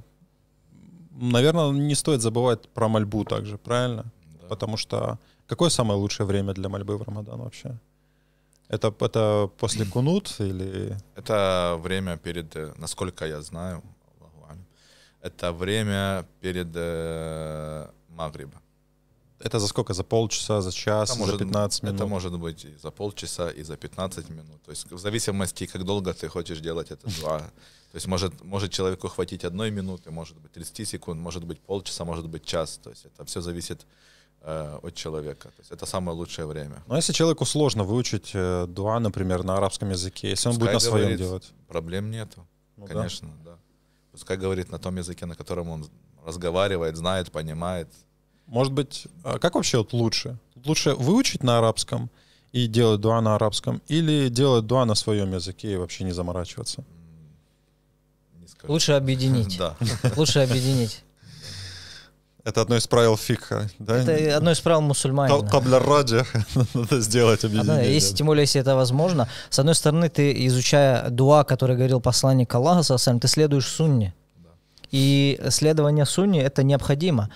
наверное, не стоит забывать про мольбу также, правильно? Да. Потому что какое самое лучшее время для мольбы в Рамадан вообще? Это, это после кунут или... Это время перед, э, насколько я знаю, это время перед э, Магриба. Это за сколько? За полчаса, за час, это за может, 15 минут? Это может быть и за полчаса, и за 15 минут. То есть в зависимости, как долго ты хочешь делать это. Два. То есть может, может человеку хватить одной минуты, может быть 30 секунд, может быть полчаса, может быть час. То есть это все зависит э, от человека. То есть это самое лучшее время. Но ну, а если человеку сложно выучить э, дуа, например, на арабском языке, если Пускай он будет на своем делать? Проблем нету, ну, конечно, да. да. Пускай говорит на том языке, на котором он разговаривает, знает, понимает. Может быть, а как вообще вот лучше? Лучше выучить на арабском и делать дуа на арабском или делать дуа на своем языке и вообще не заморачиваться? Не Лучше объединить. Да. Лучше объединить. Это одно из правил фикха, да? Это одно из правил мусульманина. Кабля раджи надо сделать объединение. Если, тем более, если это возможно. С одной стороны, ты, изучая дуа, который говорил посланник Аллаха, ты следуешь сунне. И следование сунне — это необходимо.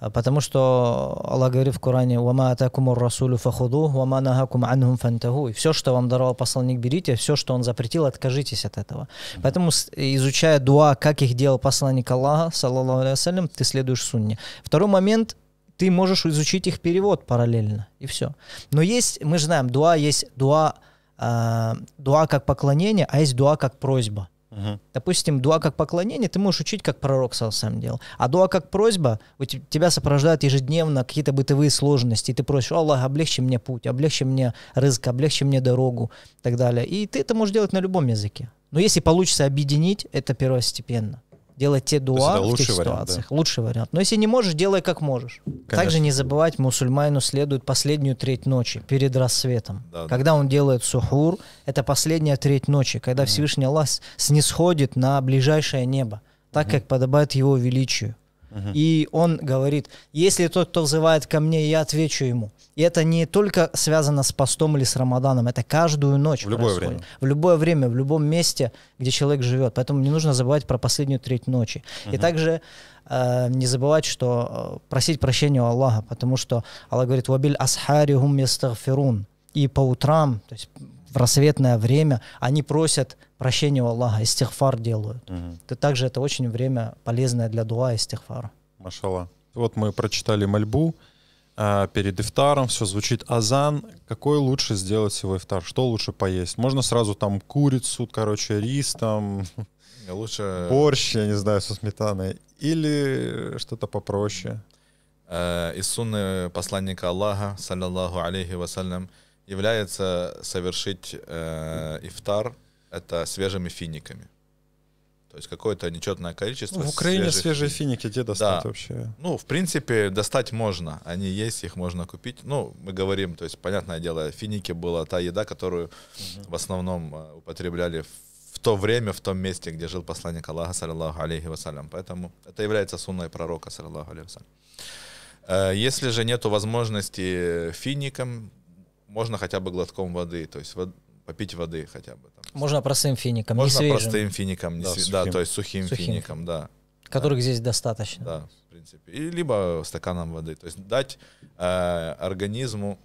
А, потому что Аллах говорит в Коране, «Вама атакуму расулю фахуду, вама нахакум анхум фантаху». И все, что вам даровал посланник, берите, все, что он запретил, откажитесь от этого. Поэтому, изучая дуа, как их делал посланник Аллаха, саллаллаху алейхи ты следуешь сунне. Второй момент – ты можешь изучить их перевод параллельно, и все. Но есть, мы же знаем, дуа есть дуа, э, дуа как поклонение, а есть дуа как просьба. Uh-huh. Допустим, дуа как поклонение ты можешь учить, как пророк сам делал. А дуа как просьба, у тебя сопровождают ежедневно какие-то бытовые сложности. И ты просишь, Аллах, облегчи мне путь, облегчи мне рызг, облегчи мне дорогу и так далее. И ты это можешь делать на любом языке. Но если получится объединить, это первостепенно делать те дуа в тех ситуациях. да? Лучший вариант. Но если не можешь, делай как можешь. Конечно. Также не забывать, мусульманину следует последнюю треть ночи перед рассветом. Да, когда он делает сухур, это последняя треть ночи, когда mm. Всевышний Аллах снисходит на ближайшее небо, так mm. как подобает его величию. И он говорит, если тот, кто взывает ко мне, я отвечу ему. И это не только связано с постом или с Рамаданом, это каждую ночь. В любое происходит. время. В любое время, в любом месте, где человек живет. Поэтому не нужно забывать про последнюю треть ночи. Угу. И также э, не забывать, что э, просить прощения у Аллаха, потому что Аллах говорит, «Вабиль асхарихум ястагфирун». И по утрам, то есть в рассветное время, они просят прощение у Аллаха, истихфар делают. Угу. То также это очень время полезное для дуа истихфара. Машалла. Вот мы прочитали мольбу а, перед ифтаром, все звучит азан. Какой лучше сделать свой ифтар? Что лучше поесть? Можно сразу там курицу, короче, рис там, лучше... борщ, я не знаю, со сметаной. Или что-то попроще. Э, из сунны посланника Аллаха, саллиллаху алейхи вассалям, является совершить э, ифтар – это свежими финиками. То есть какое-то нечетное количество. Ну, в Украине свежие финики. где достать да. вообще? Ну, в принципе, достать можно. Они есть, их можно купить. Ну, мы говорим, то есть, понятное дело, финики была та еда, которую угу. в основном э, употребляли в то время, в том месте, где жил посланник Аллаха, саллиллаху алейхи вассалям. Поэтому это является сунной пророка, саллиллаху алейхи вассалям. Э, если же нет возможности финикам, можно хотя бы глотком воды. То есть попить воды хотя бы. Там. Можно простым фиником, Можно не свежим. простым фиником, не да, св... да, то есть сухим, сухим фиником, да. Которых да. здесь достаточно. Да, в принципе. И либо стаканом воды. То есть дать э, организму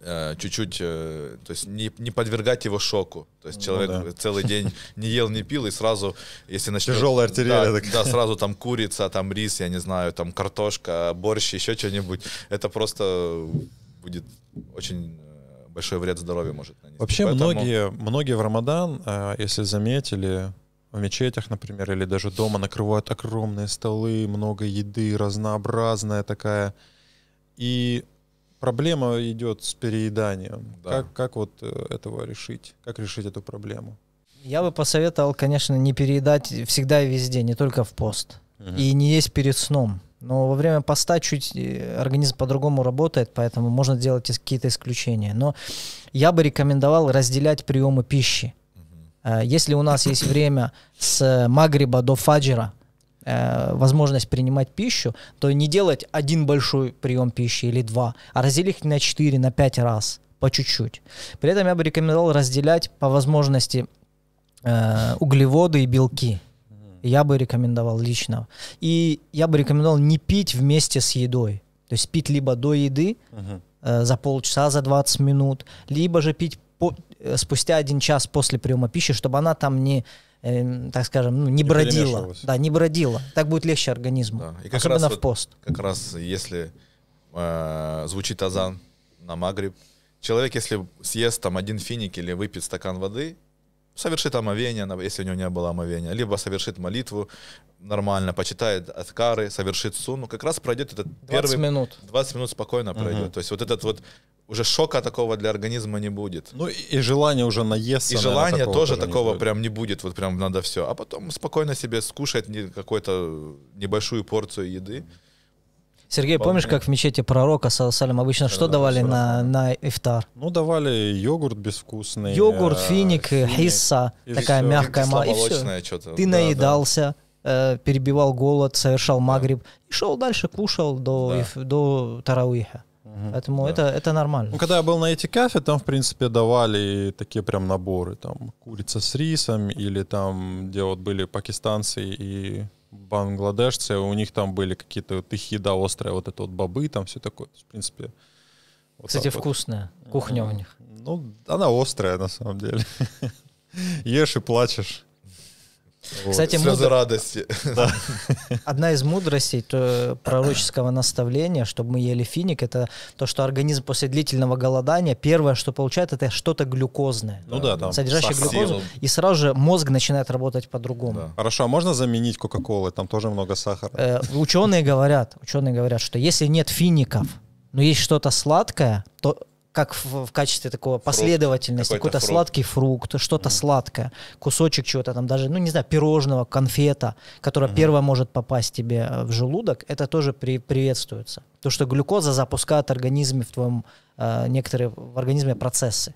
э, чуть-чуть, э, то есть не, не подвергать его шоку. То есть ну, человек да. целый день не ел, не пил, и сразу, если начнет... Тяжелая артерия. Да, да, сразу там курица, там рис, я не знаю, там картошка, борщ, еще что-нибудь. Это просто будет очень большой вред здоровью может нанести. Вообще Поэтому... многие, многие в Рамадан, э, если заметили, в мечетях, например, или даже дома накрывают огромные столы, много еды, разнообразная такая. И проблема идет с перееданием. Да. Как, как вот э, этого решить? Как решить эту проблему? Я бы посоветовал, конечно, не переедать всегда и везде, не только в пост. Угу. И не есть перед сном. Но во время поста чуть э, организм по-другому работает, поэтому можно делать какие-то исключения. Но я бы рекомендовал разделять приемы пищи. Э, если у нас есть время с э, Магриба до Фаджира, возможность принимать пищу, то не делать один большой прием пищи или два, а разделить на 4, на 5 раз по чуть-чуть. При этом я бы рекомендовал разделять по возможности углеводы и белки я бы рекомендовал лично. И я бы рекомендовал не пить вместе с едой. То есть пить либо до еды uh-huh. э, за полчаса, за 20 минут, либо же пить по, э, спустя один час после приема пищи, чтобы она там не, э, так скажем, ну, не, не бродила. Да, не бродила. Так будет легче организму. Да. И как Особенно раз, в пост. как раз если э, звучит азан на Магриб, человек, если съест там один финик или выпьет стакан воды, совершит омовение, если у него не было омовения, либо совершит молитву, нормально почитает откары, совершит сунну, как раз пройдет этот 20 первый... 20 минут. 20 минут спокойно пройдет. Угу. То есть вот этот вот уже шока такого для организма не будет. Ну и желание уже наесться. И желание тоже, тоже такого не прям не будет, вот прям надо все. А потом спокойно себе скушать какую-то небольшую порцию еды. mm Сергей, помнишь, как в мечети пророка с салям обычно что давали на, на ифтар? Ну, давали йогурт безвкусный. Йогурт, э, финик, э, финик хисса, такая мягкая. И все. Ты наедался э, перебивал голод, совершал магриб и шел дальше, кушал до, да. Иф, до тарауиха. Поэтому да. это, это нормально. Ну, когда я был на эти Этикафе, там, в принципе, давали такие прям наборы, там, курица с рисом, или там, где вот были пакистанцы и бангладешцы, у них там были какие-то вот да острые, вот это вот бобы, там все такое. В принципе, вот Кстати, вкусная вот. кухня у них. Ну, она острая на самом деле. Ешь и плачешь. Кстати, вот, Слезы мудр... радости. Да. Одна из мудростей то, э, пророческого наставления, чтобы мы ели финик, это то, что организм после длительного голодания первое, что получает, это что-то глюкозное. Ну да, да там. Содержащее совсем. глюкозу. И сразу же мозг начинает работать по-другому. Да. Хорошо, а можно заменить Кока-Колы? Там тоже много сахара. Э, ученые говорят, ученые говорят, что если нет фиников, но есть что-то сладкое, то как в, в качестве такого последовательности, какой-то, какой фрукт. сладкий фрукт, что-то mm. сладкое, кусочек чего-то там, даже, ну, не знаю, пирожного, конфета, которая mm-hmm. первая может попасть тебе э, в желудок, это тоже при, приветствуется. То, что глюкоза запускает в организме в твоем, э, некоторые в организме процессы.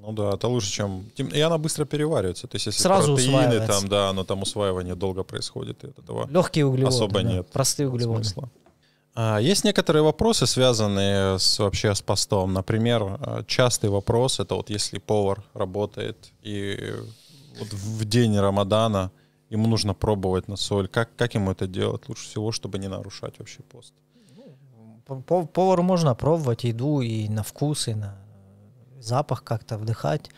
Ну да, это лучше, чем... И она быстро переваривается. То есть если Сразу протеины там, да, но там усваивание долго происходит. И этого Легкие углеводы. Особо да, нет. Простые углеводы. Смысла. А, есть некоторые вопросы, связанные с, вообще с постом. Например, а, частый вопрос — это вот если повар работает, и вот в день Рамадана ему нужно пробовать на соль. Как, как ему это делать лучше всего, чтобы не нарушать вообще пост? Повару можно пробовать еду и на вкус, и на запах как-то вдыхать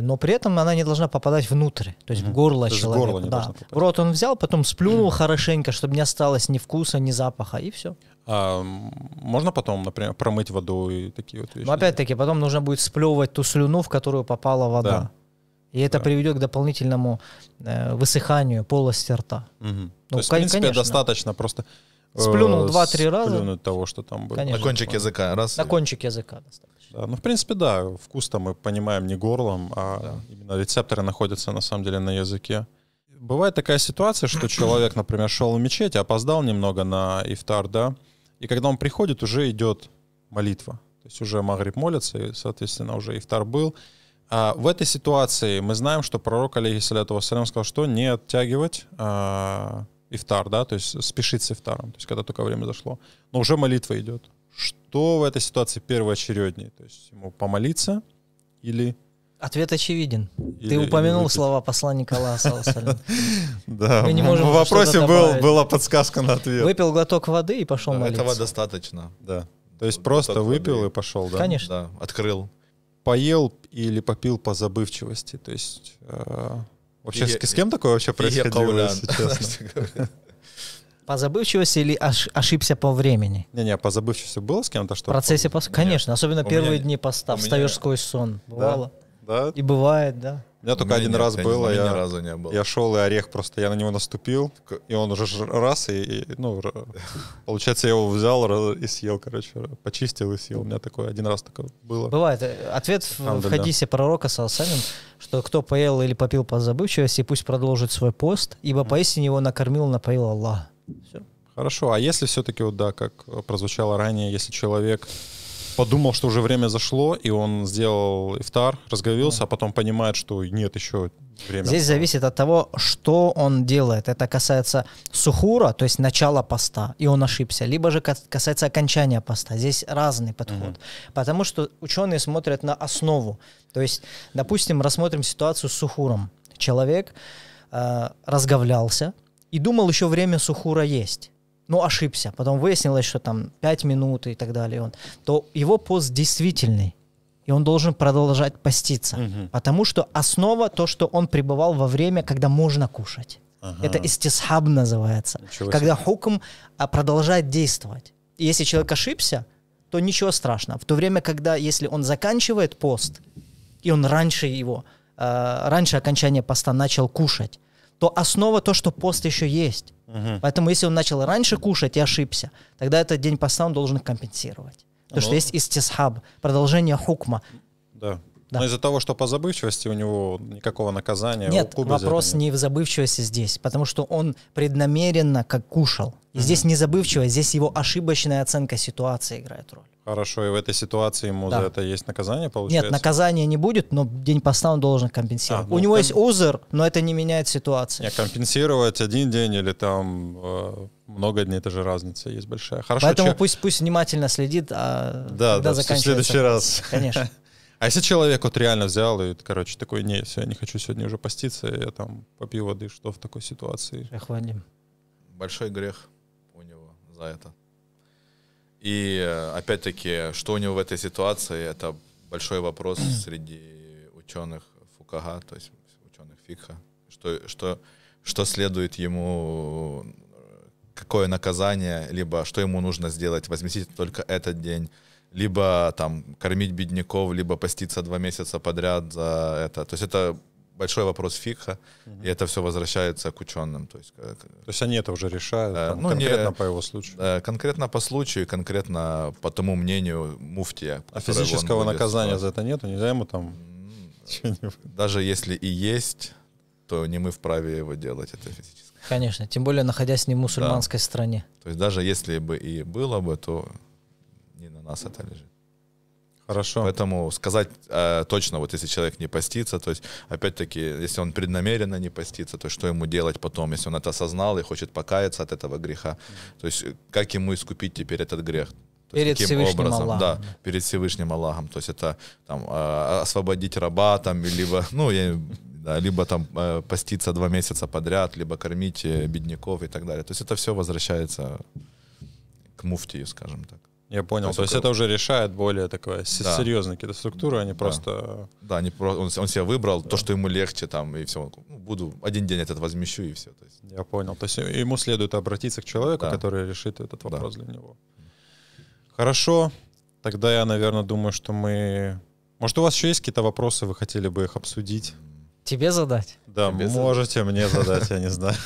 но при этом она не должна попадать внутрь, то есть mm в горло то человека. Горло да. В рот он взял, потом сплюнул mm хорошенько, чтобы не осталось ни вкуса, ни запаха, и все. А, можно потом, например, промыть водой и такие вот вещи? Но ну, опять-таки, потом нужно будет сплевывать ту слюну, в которую попала вода. Да. И это да. приведет к дополнительному э, высыханию полости рта. Угу. Ну, То есть, в принципе, конечно. достаточно просто... Э, сплюнул 2-3 раза. Сплюнуть того, что там было. Конечно. На кончик языка. Раз. На кончик языка достаточно. Да, ну, в принципе, да, вкус-то мы понимаем не горлом, а да. именно рецепторы находятся на самом деле на языке. Бывает такая ситуация, что человек, например, шел в мечеть, опоздал немного на ифтар, да, и когда он приходит, уже идет молитва. То есть уже Магриб молится, и, соответственно, уже ифтар был. А в этой ситуации мы знаем, что пророк, алейхиссалату вассалям, сказал, что не оттягивать а, ифтар, да, то есть спешить с ифтаром, то есть когда только время зашло. Но уже молитва идет. Что в этой ситуации первоочереднее, То есть ему помолиться или... Ответ очевиден. Или, Ты упомянул или... слова посла Николая Да, мы не можем в вопросе был, была подсказка на ответ. Выпил глоток воды и пошел молиться. Этого достаточно. Да. То есть просто выпил и пошел, да? Конечно. Да, открыл. Поел или попил по забывчивости. То есть э, Вообще, с, с кем такое вообще происходило, если честно? По забывчивости или ошибся по времени? Не-не, по забывчивости было с кем-то что-то? В процессе поста? Конечно, особенно у первые меня... дни поста. Встаешь меня... сквозь сон. Бывало. Да? да? И бывает, да. У меня только у меня один нет, раз было. Я, ни разу не было. Я шел, и орех просто, я на него наступил, и он уже раз, и, и ну, получается, я его взял и съел, короче, почистил и съел. У меня такое один раз такое было. Бывает. Э, ответ в, хадисе пророка Салсалин, что кто поел или попил по забывчивости, пусть продолжит свой пост, ибо поистине его накормил, напоил Аллах. Все. Хорошо, а если все-таки, вот да, как прозвучало ранее, если человек подумал, что уже время зашло, и он сделал ифтар, разговился, да. а потом понимает, что нет, еще время. Здесь зависит от того, что он делает. Это касается сухура, то есть начала поста, и он ошибся, либо же касается окончания поста. Здесь разный подход, угу. потому что ученые смотрят на основу. То есть, допустим, рассмотрим ситуацию с сухуром. Человек э, разговлялся, и думал, еще время Сухура есть. Но ну, ошибся. Потом выяснилось, что там 5 минут и так далее. Он, то его пост действительный. И он должен продолжать поститься. Угу. Потому что основа то, что он пребывал во время, когда можно кушать. Ага. Это истисхаб называется. когда себе. хукм а, продолжает действовать. И если человек ошибся, то ничего страшного. В то время, когда если он заканчивает пост, и он раньше его, э, раньше окончания поста начал кушать, то основа то, что пост еще есть. Угу. Поэтому если он начал раньше кушать и ошибся, тогда этот день поста он должен компенсировать. Потому ну, что есть истисхаб, продолжение хукма. Да. Да. Но из-за того, что по забывчивости у него никакого наказания. Нет, вопрос не в забывчивости здесь, потому что он преднамеренно как кушал. И угу. здесь не забывчивость, здесь его ошибочная оценка ситуации играет роль. Хорошо, и в этой ситуации ему да. за это есть наказание, получается? Нет, наказания не будет, но день поста он должен компенсировать. А, ну, У него ком... есть узор, но это не меняет ситуацию. Не, компенсировать один день или там э, много дней, это же разница есть большая. Хорошо, Поэтому че... пусть, пусть внимательно следит, а да, когда да, заканчивается. в следующий раз. Конечно. А если человек вот реально взял и, короче, такой, не, все, я не хочу сегодня уже поститься, я там попью воды, что в такой ситуации? Охладим. Большой грех у него за это. И э, опять-таки, что у него в этой ситуации, это большой вопрос среди ученых Фукага, то есть ученых Фикха, что, что, что следует ему, э, какое наказание, либо что ему нужно сделать, возместить только этот день, либо там кормить бедняков, либо поститься два месяца подряд за это. То есть это большой вопрос фикха, угу. и это все возвращается к ученым. То есть, то есть они это уже решают, э, там, ну, конкретно не, по его случаю? Э, конкретно по случаю, конкретно по тому мнению муфтия. А физического наказания за это нету? Нельзя ему там... Даже если и есть, то не мы вправе его делать, это физическое. Конечно, тем более находясь не в мусульманской да. стране. То есть даже если бы и было бы, то не на нас это лежит. Хорошо. Поэтому сказать э, точно, вот если человек не постится, то есть, опять-таки, если он преднамеренно не постится, то что ему делать потом, если он это осознал и хочет покаяться от этого греха, то есть, как ему искупить теперь этот грех? То перед есть, Всевышним образом, Аллахом. Да, перед Всевышним Аллахом. То есть это там, э, освободить раба, там, либо, ну, я, да, либо там э, поститься два месяца подряд, либо кормить э, бедняков и так далее. То есть это все возвращается к муфтию, скажем так. Я понял. То есть, то есть это уже решает более такая да. серьезная какие-то структуры, а не да. просто... Да, не про... он, он себя выбрал, да. то, что ему легче, там, и все. Ну, буду один день этот возмещу, и все. То есть... Я понял. То есть ему следует обратиться к человеку, да. который решит этот вопрос да. для него. Хорошо. Тогда я, наверное, думаю, что мы... Может, у вас еще есть какие-то вопросы, вы хотели бы их обсудить? Тебе задать? Да, Тебе можете задать. мне задать, я не знаю.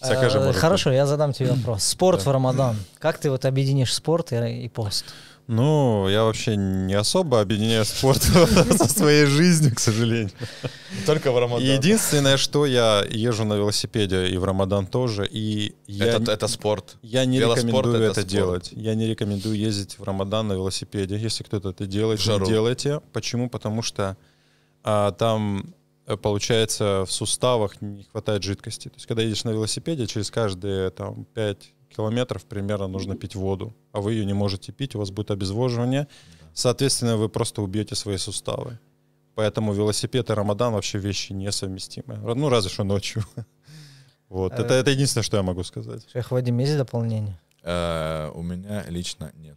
Всякое э, может Хорошо, я задам тебе вопрос. Спорт да. в Рамадан. Как ты вот объединишь спорт и, и пост? Ну, я вообще не особо объединяю спорт со своей жизнью, к сожалению. Только в Рамадан. Единственное, что я езжу на велосипеде и в Рамадан тоже, и я... Это, это спорт. Я не Велоспорт рекомендую это, это делать. Я не рекомендую ездить в Рамадан на велосипеде. Если кто-то это делает, не делайте. Почему? Потому что а, там Э, получается, в суставах не хватает жидкости. То есть, когда едешь на велосипеде, через каждые там, 5 километров примерно нужно пить воду, а вы ее не можете пить, у вас будет обезвоживание. Соответственно, вы просто убьете свои суставы. Поэтому велосипед и Рамадан вообще вещи несовместимые. Ну, разве что ночью. Вот, это, э. это единственное, что я могу сказать. Шех Вадим, есть дополнение? Э, у меня лично нет.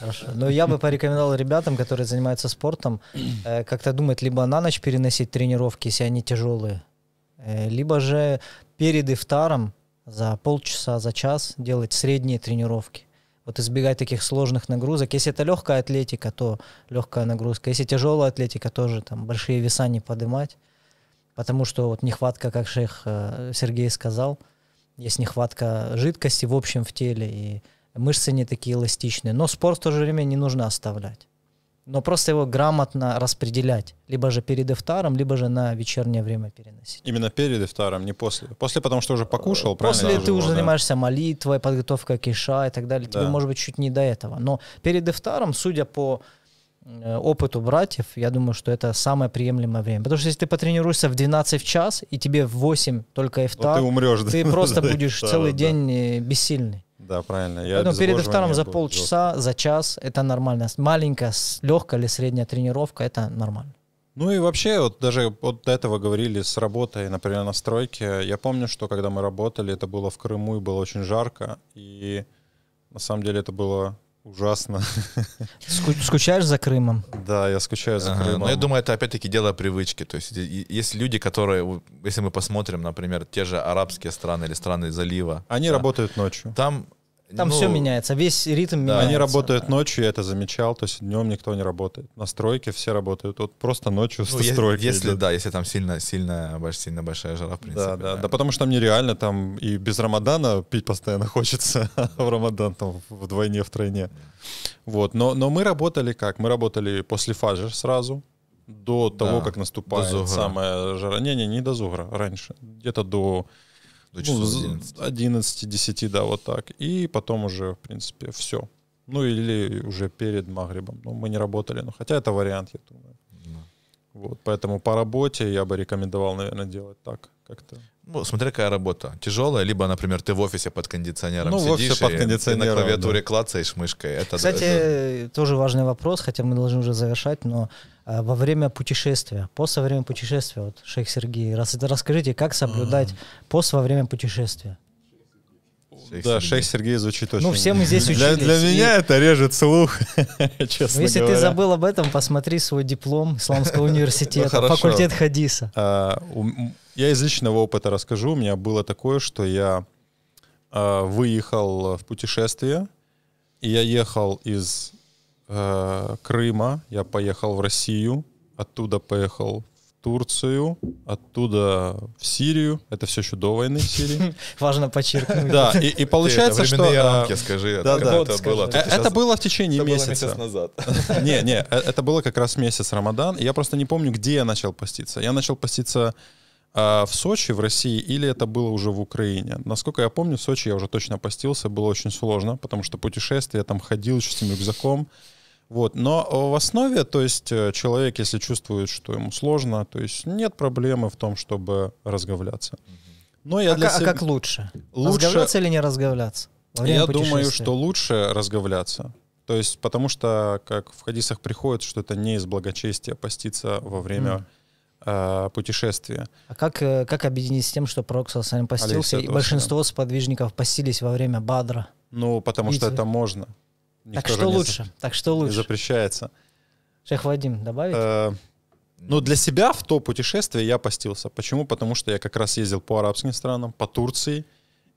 Хорошо. Ну, я бы порекомендовал ребятам, которые занимаются спортом, э, как-то думать либо на ночь переносить тренировки, если они тяжелые, э, либо же перед ифтаром за полчаса, за час делать средние тренировки. Вот избегать таких сложных нагрузок. Если это легкая атлетика, то легкая нагрузка. Если тяжелая атлетика, тоже там большие веса не поднимать. Потому что вот нехватка, как шейх э, Сергей сказал, есть нехватка жидкости в общем в теле. И мышцы не такие эластичные. Но спорт в то же время не нужно оставлять. Но просто его грамотно распределять. Либо же перед эфтаром, либо же на вечернее время переносить. Именно перед эфтаром, не после. После, потому что уже э, покушал, после правильно? После ты уже да? занимаешься молитвой, подготовкой киша и так далее. Да. Тебе, может быть, чуть не до этого. Но перед эфтаром, судя по э, опыту братьев, я думаю, что это самое приемлемое время. Потому что если ты потренируешься в 12 в час, и тебе в 8 только эфтар, вот ты, умрешь, ты да, просто будешь эфтара, целый да. день э, бессильный. Да, правильно. Я Поэтому перед ифтаром за полчаса, жестко. за час это нормально. Маленькая, легкая или средняя тренировка это нормально. Ну и вообще, вот даже вот до этого говорили с работой, например, на стройке. Я помню, что когда мы работали, это было в Крыму и было очень жарко. И на самом деле это было ужасно. Скучаешь за Крымом? Да, я скучаю за ага, Крымом. Но ну, я думаю, это опять-таки дело привычки. То есть есть люди, которые, если мы посмотрим, например, те же арабские страны или страны залива. Они да, работают ночью. Там там ну, все меняется, весь ритм да, меняется. Они работают ночью, я это замечал, то есть днем никто не работает. На стройке все работают, вот просто ночью ну, со стройки. Если, идет. да, если там сильно, сильно, сильно большая жара, в принципе. Да, да, да, да, потому что там нереально, там и без Рамадана пить постоянно хочется, а в Рамадан там вдвойне, втройне. Вот, но, но мы работали как? Мы работали после фажи сразу, до да, того, как наступает до самое жара. Не, не, не до зугра, раньше, где-то до до часов ну, 11. 11, 10, да, вот так. И потом уже, в принципе, все. Ну или уже перед Магрибом. Ну, мы не работали, но хотя это вариант, я думаю. Вот, поэтому по работе я бы рекомендовал, наверное, делать так как-то. Ну, смотри, какая работа. Тяжелая, либо, например, ты в офисе под кондиционером ну, сидишь под кондиционером, и на клавиатуре да. клацаешь мышкой. Это, Кстати, это... тоже важный вопрос, хотя мы должны уже завершать, но э, во время путешествия, пост во время путешествия, вот, шейх Сергей, раз, расскажите, как соблюдать mm. пост во время путешествия? Шейх да, Сергей. Шейх Сергей звучит ну, очень... Ну, все мы здесь учились. Для, для и... меня это режет слух, честно ну, Если говоря. ты забыл об этом, посмотри свой диплом Исламского ну, университета, факультет Хадиса. А, я из личного опыта расскажу. У меня было такое, что я э, выехал в путешествие, и я ехал из э, Крыма, я поехал в Россию, оттуда поехал в Турцию, оттуда в Сирию. Это все еще до войны в Сирии. Важно подчеркнуть. Да, и, получается, что... Э, рамки, скажи. это э, было. в течение месяца. месяц назад. Не, не, э, это было как раз месяц Рамадан. Я просто не помню, где я начал поститься. Я начал поститься а в Сочи, в России, или это было уже в Украине? Насколько я помню, в Сочи я уже точно постился, было очень сложно, потому что путешествие, я там ходил с этим рюкзаком. Вот. Но э, в основе, то есть э, человек, если чувствует, что ему сложно, то есть нет проблемы в том, чтобы разговляться. Но я а, для себя... а как лучше? лучше? Разговляться или не разговляться? Я думаю, что лучше разговляться. То есть, потому что, как в хадисах приходит, что это не из благочестия поститься во время mm э, путешествия. А как, э, как объединить с тем, что Пророк сам постился, и большинство сподвижников постились во время Бадра? Ну, потому Битвы. что это можно. Никто так что лучше? Зап... Так что лучше? Не запрещается. Шех Вадим, добавить? Э, ну, для себя в то путешествие я постился. Почему? Потому что я как раз ездил по арабским странам, по Турции,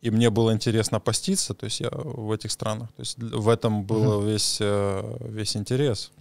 и мне было интересно поститься, то есть я в этих странах. То есть в этом был угу. весь, э, весь интерес.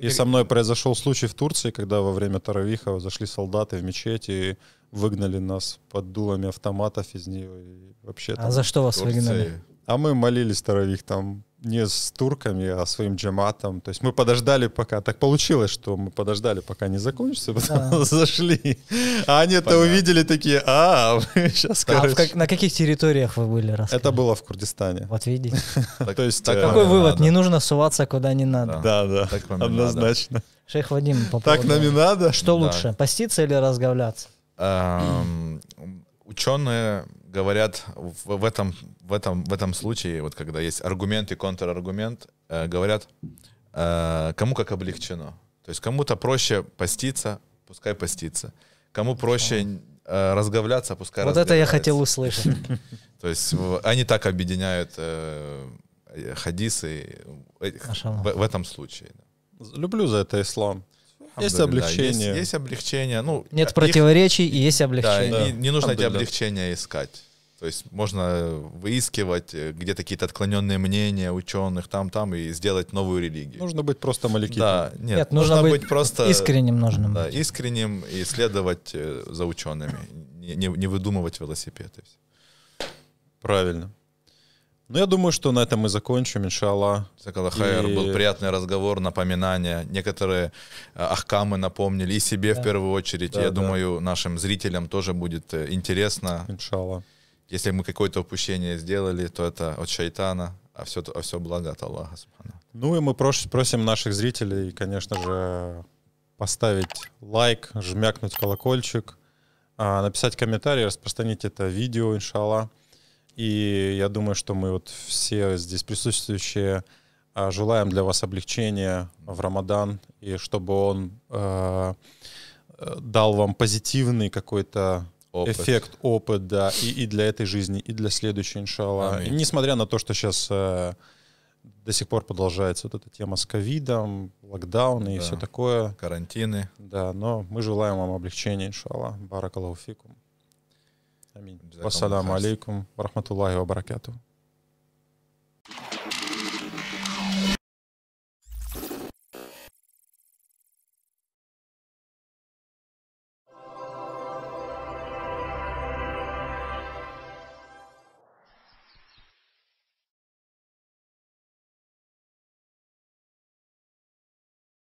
И со мной произошел случай в Турции, когда во время Таравиха зашли солдаты в мечеть и выгнали нас под дулами автоматов из нее. И вообще, а за что вас Турции. выгнали? А мы молились Таравих там не с турками, а своим джематом То есть мы подождали пока, так получилось, что мы подождали, пока не закончится, потом да. зашли. А они это увидели такие, а, сейчас, а короче. Как, на каких территориях вы были? Расскажи. Это было в Курдистане. Вот видите. То есть Какой э, вывод? Не нужно суваться куда не надо. Да, да, однозначно. Шейх Вадим, Так нам и надо. Что лучше, поститься или разговляться? Эм, Ученые говорят в, этом, в, этом, в этом случае, вот когда есть аргумент и контраргумент, э, говорят, э, кому как облегчено. То есть кому-то проще поститься, пускай постится. Кому проще э, разговляться, пускай Вот это я хотел услышать. То есть они так объединяют хадисы в этом случае. Люблю за это ислам. Есть облегчение. Есть, есть облегчение. Ну, Нет их, противоречий и есть облегчение. Да, да. Не, не нужно эти облегчения искать. То есть можно выискивать э, где-то какие-то отклоненные мнения ученых там, там и сделать новую религию. Нужно быть просто маликитом. Да, нет, нет нужно, нужно быть, быть просто искренним нужно да, быть. искренним и следовать э, за учеными, не, не, не выдумывать велосипеды. Правильно. Ну, я думаю, что на этом мы закончим, иншаллах. Сакалахайр, и... был приятный разговор, напоминание. Некоторые э, ахкамы напомнили и себе да. в первую очередь. Да, я да. думаю, нашим зрителям тоже будет э, интересно. Иншаллах. Если мы какое-то упущение сделали, то это от шайтана, а все, а все благо от Аллаха. Ну и мы просим наших зрителей, конечно же, поставить лайк, жмякнуть колокольчик, а, написать комментарий, распространить это видео, иншаллах. И я думаю, что мы вот все здесь присутствующие а, желаем для вас облегчения в Рамадан, и чтобы он э, э, дал вам позитивный какой-то опыт. эффект, опыт, да, и, и для этой жизни, и для следующей, иншалла. И несмотря на то, что сейчас э, до сих пор продолжается вот эта тема с ковидом, локдауны да. и все такое. Карантины. Да, но мы желаем вам облегчения, иншалла. Баракалауфикум. Аминь. Вассаламу алейкум, рахматуллахи ва баракату.